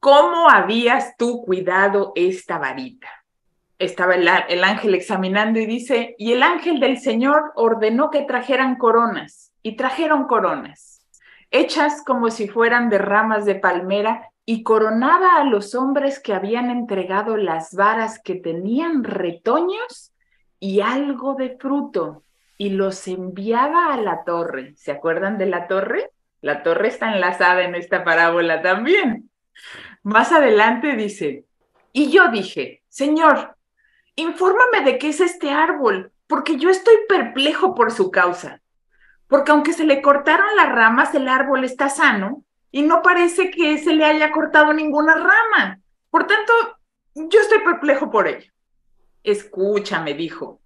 cómo habías tú cuidado esta varita. Estaba el, ángel examinando y dice, y el ángel del Señor ordenó que trajeran coronas, y trajeron coronas, hechas como si fueran de ramas de palmera, y coronaba a los hombres que habían entregado las varas que tenían retoños y algo de fruto y los enviaba a la torre. ¿Se acuerdan de la torre? La torre está enlazada en esta parábola también. Más adelante dice, y yo dije, Señor, infórmame de qué es este árbol, porque yo estoy perplejo por su causa. Porque aunque se le cortaron las ramas, el árbol está sano y no parece que se le haya cortado ninguna rama. Por tanto, yo estoy perplejo por ello. Escúchame, dijo,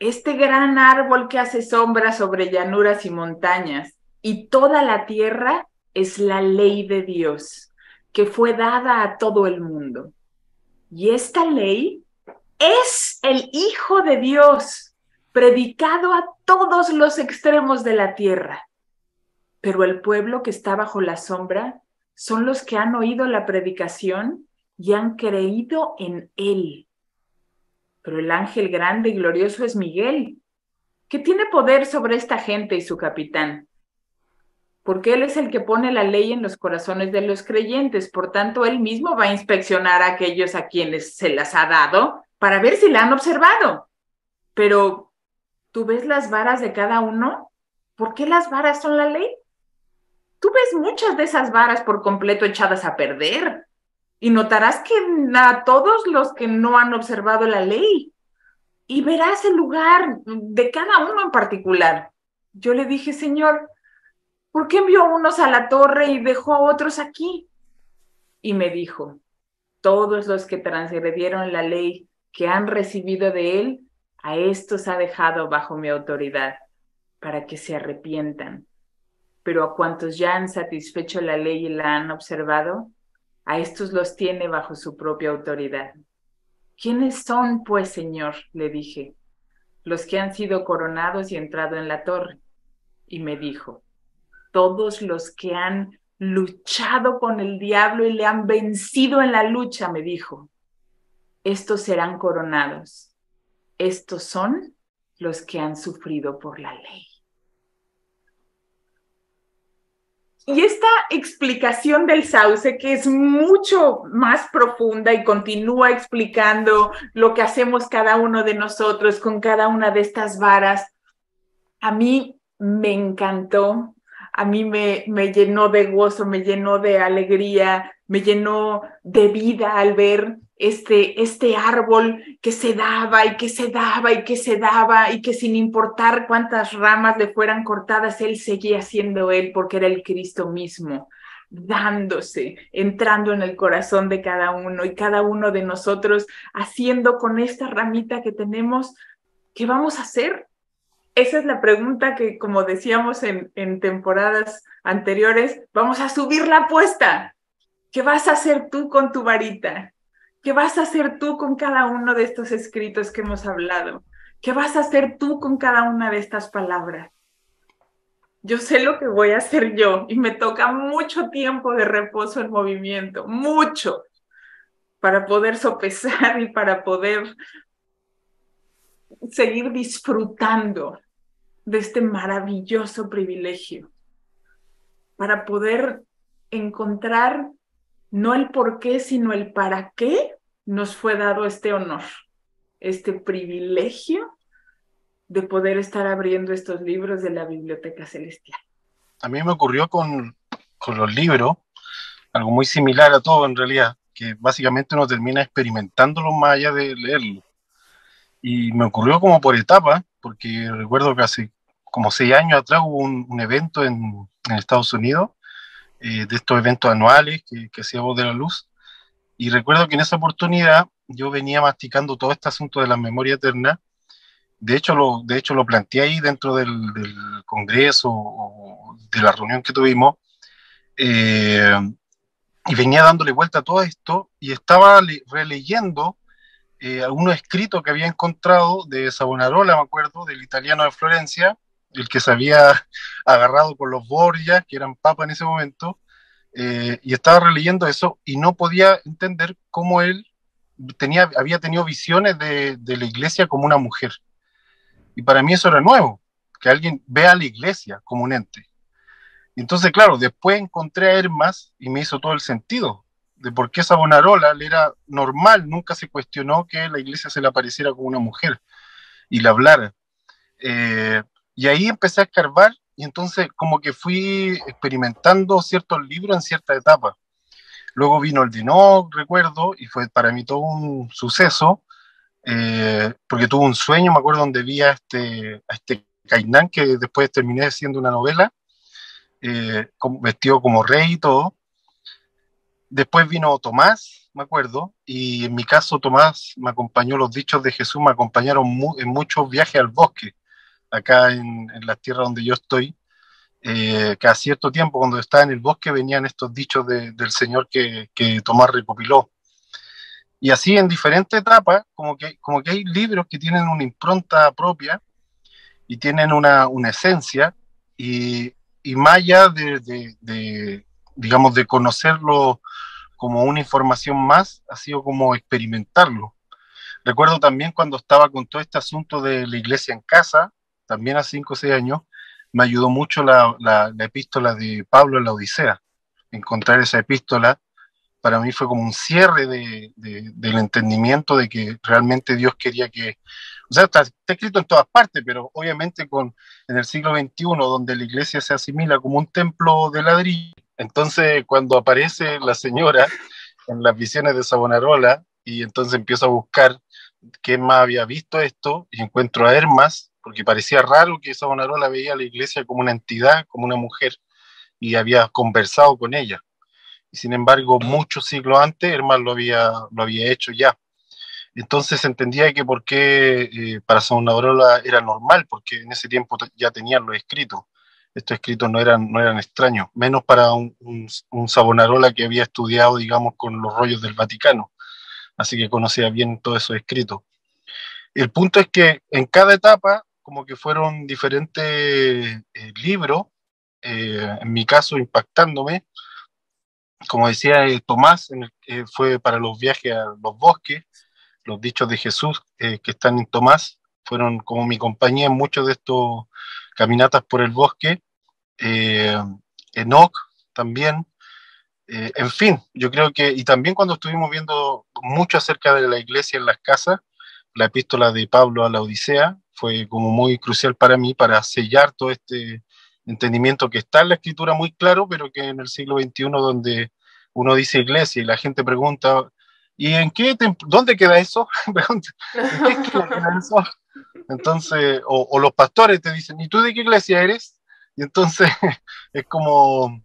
este gran árbol que hace sombra sobre llanuras y montañas, y toda la tierra es la ley de Dios, que fue dada a todo el mundo. Y esta ley es el Hijo de Dios, predicado a todos los extremos de la tierra. Pero el pueblo que está bajo la sombra son los que han oído la predicación y han creído en Él pero el ángel grande y glorioso es Miguel, que tiene poder sobre esta gente y su capitán, porque él es el que pone la ley en los corazones de los creyentes, por tanto él mismo va a inspeccionar a aquellos a quienes se las ha dado para ver si la han observado. Pero, ¿tú ves las varas de cada uno? ¿Por qué las varas son la ley? Tú ves muchas de esas varas por completo echadas a perder y notarás que a todos los que no han observado la ley y verás el lugar de cada uno en particular. Yo le dije, Señor, ¿por qué envió unos a la torre y dejó a otros aquí? Y me dijo, todos los que transgredieron la ley que han recibido de él, a estos ha dejado bajo mi autoridad, para que se arrepientan. Pero a cuantos ya han satisfecho la ley y la han observado, a estos los tiene bajo su propia autoridad. ¿Quiénes son, pues, Señor? le dije, los que han sido coronados y entrado en la torre. Y me dijo, todos los que han luchado con el diablo y le han vencido en la lucha, me dijo, estos serán coronados. Estos son los que han sufrido por la ley. Y esta explicación del sauce, que es mucho más profunda y continúa explicando lo que hacemos cada uno de nosotros con cada una de estas varas, a mí me encantó, a mí me, me llenó de gozo, me llenó de alegría, me llenó de vida al ver este, este árbol que se daba y que se daba y que se daba y que sin importar cuántas ramas le fueran cortadas, él seguía siendo él porque era el Cristo mismo dándose, entrando en el corazón de cada uno y cada uno de nosotros haciendo con esta ramita que tenemos, ¿qué vamos a hacer? Esa es la pregunta que, como decíamos en, en temporadas anteriores, vamos a subir la apuesta. ¿Qué vas a hacer tú con tu varita? ¿Qué vas a hacer tú con cada uno de estos escritos que hemos hablado? ¿Qué vas a hacer tú con cada una de estas palabras? Yo sé lo que voy a hacer yo y me toca mucho tiempo de reposo en movimiento, mucho, para poder sopesar y para poder seguir disfrutando de este maravilloso privilegio, para poder encontrar no el por qué, sino el para qué nos fue dado este honor, este privilegio de poder estar abriendo estos libros de la Biblioteca Celestial. A mí me ocurrió con, con los libros, algo muy similar a todo en realidad, que básicamente uno termina experimentándolo más allá de leerlo. Y me ocurrió como por etapa, porque recuerdo que hace como seis años atrás hubo un, evento en, en Estados Unidos eh, de estos eventos anuales que, que hacía Voz de la Luz. Y recuerdo que en esa oportunidad yo venía masticando todo este asunto de la memoria eterna. De hecho, lo, de hecho, lo planteé ahí dentro del, Congreso o de la reunión que tuvimos. Eh, y venía dándole vuelta a todo esto y estaba releyendo eh, algunos escritos que había encontrado de Savonarola, me acuerdo, del italiano de Florencia, el que se había agarrado con los Borgia, que eran papa en ese momento, eh, y estaba releyendo eso y no podía entender cómo él tenía, había tenido visiones de, la iglesia como una mujer. Y para mí eso era nuevo, que alguien vea a la iglesia como un ente. Entonces, claro, después encontré a Hermas y me hizo todo el sentido de por qué Bonarola le era normal, nunca se cuestionó que la iglesia se le apareciera como una mujer y la hablara. Eh, y ahí empecé a escarbar y entonces como que fui experimentando ciertos libros en cierta etapa. Luego vino el Dinoc, recuerdo, y fue para mí todo un suceso, eh, porque tuve un sueño, me acuerdo, donde vi a este, a este Cainán, que después terminé haciendo una novela, eh, vestido como rey y todo. Después vino Tomás, me acuerdo, y en mi caso Tomás me acompañó, los dichos de Jesús me acompañaron en muchos viajes al bosque acá en, en las tierras donde yo estoy, que eh, a cierto tiempo, cuando estaba en el bosque, venían estos dichos del Señor que, Tomás recopiló. Y así en diferentes etapas, como que, como que hay libros que tienen una impronta propia y tienen una, una esencia, y, y, más allá de, de, de, digamos, de conocerlo como una información más, ha sido como experimentarlo. Recuerdo también cuando estaba con todo este asunto de la iglesia en casa, también a cinco o seis años, me ayudó mucho la, epístola de Pablo en la Odisea. Encontrar esa epístola para mí fue como un cierre del entendimiento de que realmente Dios quería que... O sea, está, escrito en todas partes, pero obviamente con, en el siglo XXI, donde la iglesia se asimila como un templo de ladrillo. Entonces, cuando aparece la señora en las visiones de Savonarola, y entonces empiezo a buscar qué más había visto esto, y encuentro a Hermas, porque parecía raro que Sabonarola veía a la iglesia como una entidad, como una mujer, y había conversado con ella. Y sin embargo, muchos siglos antes, Herman lo había, lo había hecho ya. Entonces entendía que por qué eh, para Savonarola era normal, porque en ese tiempo ya tenían los escritos. Estos escritos no eran, no eran extraños, menos para un, un, que había estudiado, digamos, con los rollos del Vaticano. Así que conocía bien todos esos escritos. El punto es que en cada etapa como que fueron diferentes eh, libros, eh, en mi caso impactándome. Como decía eh, Tomás, en fue para los viajes a los bosques, los dichos de Jesús que están en Tomás, fueron como mi compañía en muchos de estos caminatas por el bosque. Enoch también, en fin, yo creo que, y también cuando estuvimos viendo mucho acerca de la iglesia en las casas, la epístola de Pablo a la Odisea, fue como muy crucial para mí para sellar todo este entendimiento que está en la escritura muy claro, pero que en el siglo XXI donde uno dice iglesia y la gente pregunta, ¿y en qué dónde queda eso? Entonces, o, los pastores te dicen, ¿y tú de qué iglesia eres? Y entonces es como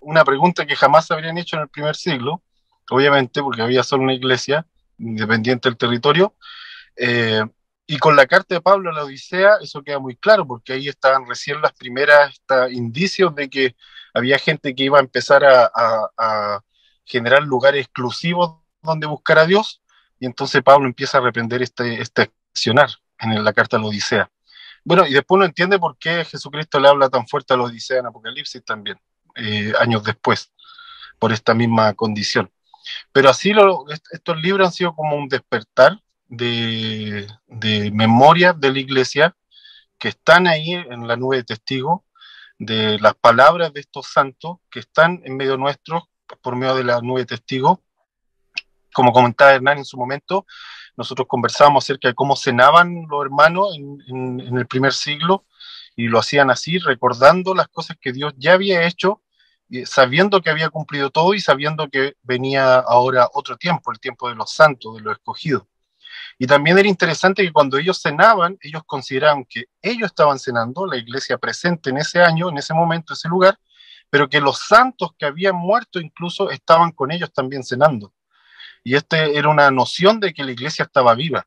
una pregunta que jamás se habrían hecho en el primer siglo, obviamente porque había solo una iglesia independiente del territorio. Eh, y con la carta de Pablo a la Odisea, eso queda muy claro, porque ahí estaban recién las primeras indicios de que había gente que iba a empezar a, generar lugares exclusivos donde buscar a Dios, y entonces Pablo empieza a reprender este, este accionar en la carta a la Odisea. Bueno, y después no entiende por qué Jesucristo le habla tan fuerte a la Odisea en Apocalipsis también, eh, años después, por esta misma condición. Pero así estos libros han sido como un despertar de, memoria de la iglesia que están ahí en la nube de testigos, de las palabras de estos santos que están en medio nuestro por medio de la nube de testigos. Como comentaba Hernán en su momento, nosotros conversábamos acerca de cómo cenaban los hermanos en, en el primer siglo y lo hacían así, recordando las cosas que Dios ya había hecho sabiendo que había cumplido todo y sabiendo que venía ahora otro tiempo, el tiempo de los santos, de los escogidos. Y también era interesante que cuando ellos cenaban, ellos consideraban que ellos estaban cenando, la iglesia presente en ese año, en ese momento, ese lugar, pero que los santos que habían muerto incluso estaban con ellos también cenando. Y este era una noción de que la iglesia estaba viva.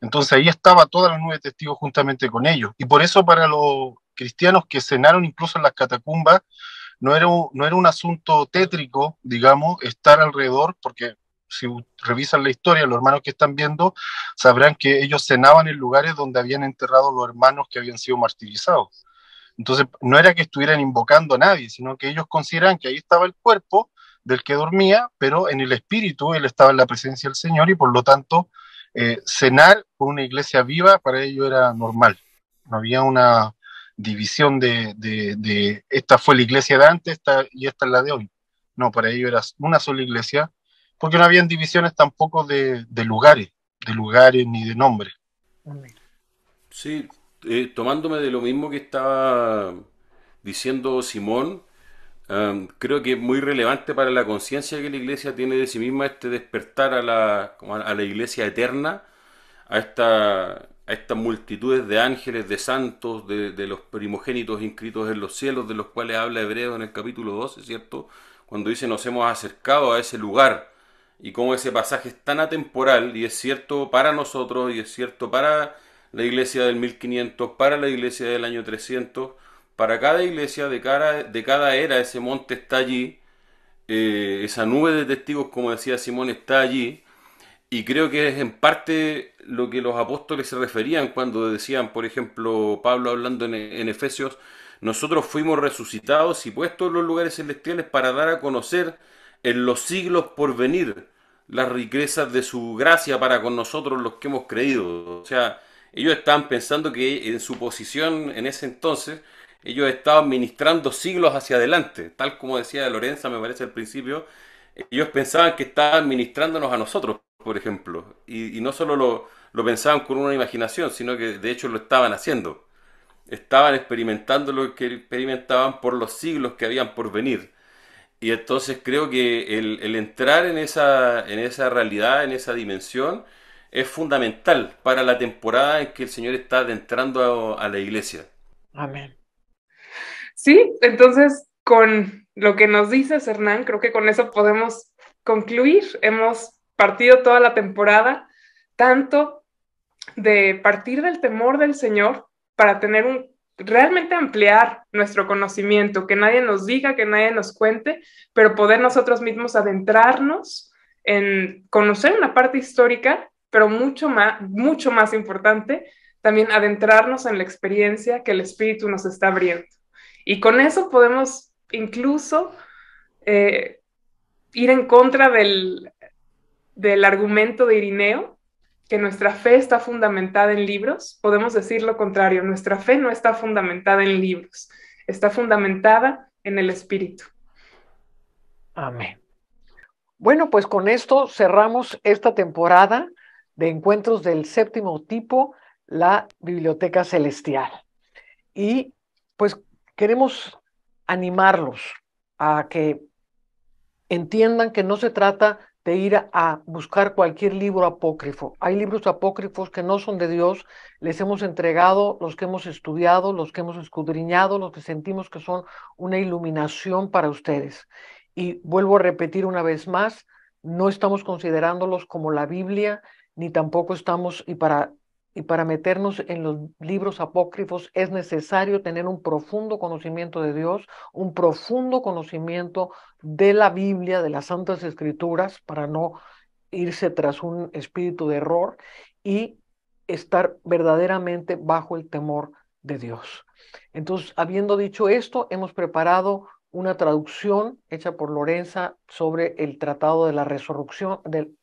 Entonces ahí estaba toda la nube de testigos juntamente con ellos. Y por eso para los cristianos que cenaron incluso en las catacumbas, no era, no era un asunto tétrico, digamos, estar alrededor, porque si revisan la historia, los hermanos que están viendo, sabrán que ellos cenaban en lugares donde habían enterrado los hermanos que habían sido martirizados. Entonces, no era que estuvieran invocando a nadie, sino que ellos consideran que ahí estaba el cuerpo del que dormía, pero en el espíritu él estaba en la presencia del Señor y por lo tanto eh, cenar con una iglesia viva para ellos era normal. No había una división de, esta fue la iglesia de antes esta, y esta es la de hoy. No, para ellos era una sola iglesia porque no habían divisiones tampoco de, lugares, de lugares ni de nombres. Sí, eh, tomándome de lo mismo que estaba diciendo Simón, creo que es muy relevante para la conciencia que la iglesia tiene de sí misma este despertar a la, a la iglesia eterna, a, esta, a estas multitudes de ángeles, de santos, de, de, los primogénitos inscritos en los cielos, de los cuales habla Hebreo en el capítulo 12, ¿cierto? Cuando dice nos hemos acercado a ese lugar y como ese pasaje es tan atemporal y es cierto para nosotros y es cierto para la iglesia del 1500, para la iglesia del año 300, para cada iglesia de cada, de cada era ese monte está allí, eh, esa nube de testigos, como decía Simón, está allí. Y creo que es en parte lo que los apóstoles se referían cuando decían, por ejemplo, Pablo hablando en, en Efesios, nosotros fuimos resucitados y puestos en los lugares celestiales para dar a conocer en los siglos por venir las riquezas de su gracia para con nosotros los que hemos creído. O sea, ellos estaban pensando que en su posición en ese entonces, ellos estaban ministrando siglos hacia adelante, tal como decía Lorenza, me parece al principio, ellos pensaban que estaban ministrándonos a nosotros, por ejemplo, y, no solo lo, pensaban con una imaginación, sino que de hecho lo estaban haciendo, estaban experimentando lo que experimentaban por los siglos que habían por venir. Y entonces creo que el, entrar en esa, en esa realidad, en esa dimensión, es fundamental para la temporada en que el Señor está adentrando a, a la iglesia. Amén. Sí, entonces con lo que nos dices, Hernán, creo que con eso podemos concluir. Hemos partido toda la temporada, tanto de partir del temor del Señor para tener un realmente ampliar nuestro conocimiento, que nadie nos diga, que nadie nos cuente, pero poder nosotros mismos adentrarnos en conocer una parte histórica, pero mucho más, mucho más importante, también adentrarnos en la experiencia que el espíritu nos está abriendo. Y con eso podemos incluso eh, ir en contra del, del argumento de Irineo, que nuestra fe está fundamentada en libros, podemos decir lo contrario, nuestra fe no está fundamentada en libros, está fundamentada en el Espíritu. Amén. Bueno, pues con esto cerramos esta temporada de encuentros del séptimo tipo, la Biblioteca Celestial. Y pues queremos animarlos a que entiendan que no se trata de ir a buscar cualquier libro apócrifo. Hay libros apócrifos que no son de Dios, les hemos entregado los que hemos estudiado, los que hemos escudriñado, los que sentimos que son una iluminación para ustedes. Y vuelvo a repetir una vez más, no estamos considerándolos como la Biblia, ni tampoco estamos, y para y para meternos en los libros apócrifos es necesario tener un profundo conocimiento de Dios, un profundo conocimiento de la Biblia, de las Santas Escrituras, para no irse tras un espíritu de error y estar verdaderamente bajo el temor de Dios. Entonces, habiendo dicho esto, hemos preparado una traducción hecha por Lorenza sobre el Tratado de la Resurrección. Del,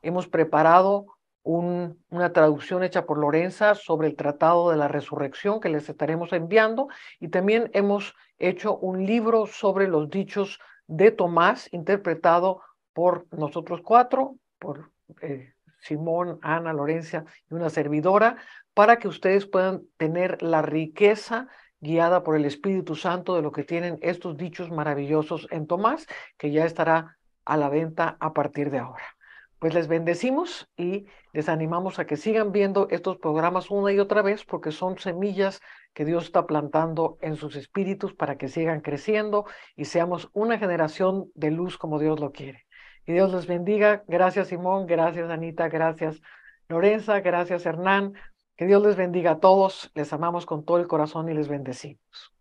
hemos preparado una traducción hecha por Lorenza sobre el Tratado de la Resurrección que les estaremos enviando y también hemos hecho un libro sobre los dichos de Tomás interpretado por nosotros cuatro, por eh, Simón, Ana, Lorencia y una servidora, para que ustedes puedan tener la riqueza guiada por el Espíritu Santo de lo que tienen estos dichos maravillosos en Tomás, que ya estará a la venta a partir de ahora pues les bendecimos y les animamos a que sigan viendo estos programas una y otra vez porque son semillas que Dios está plantando en sus espíritus para que sigan creciendo y seamos una generación de luz como Dios lo quiere. Y Dios les bendiga. Gracias Simón, gracias Anita, gracias Lorenza, gracias Hernán. Que Dios les bendiga a todos. Les amamos con todo el corazón y les bendecimos.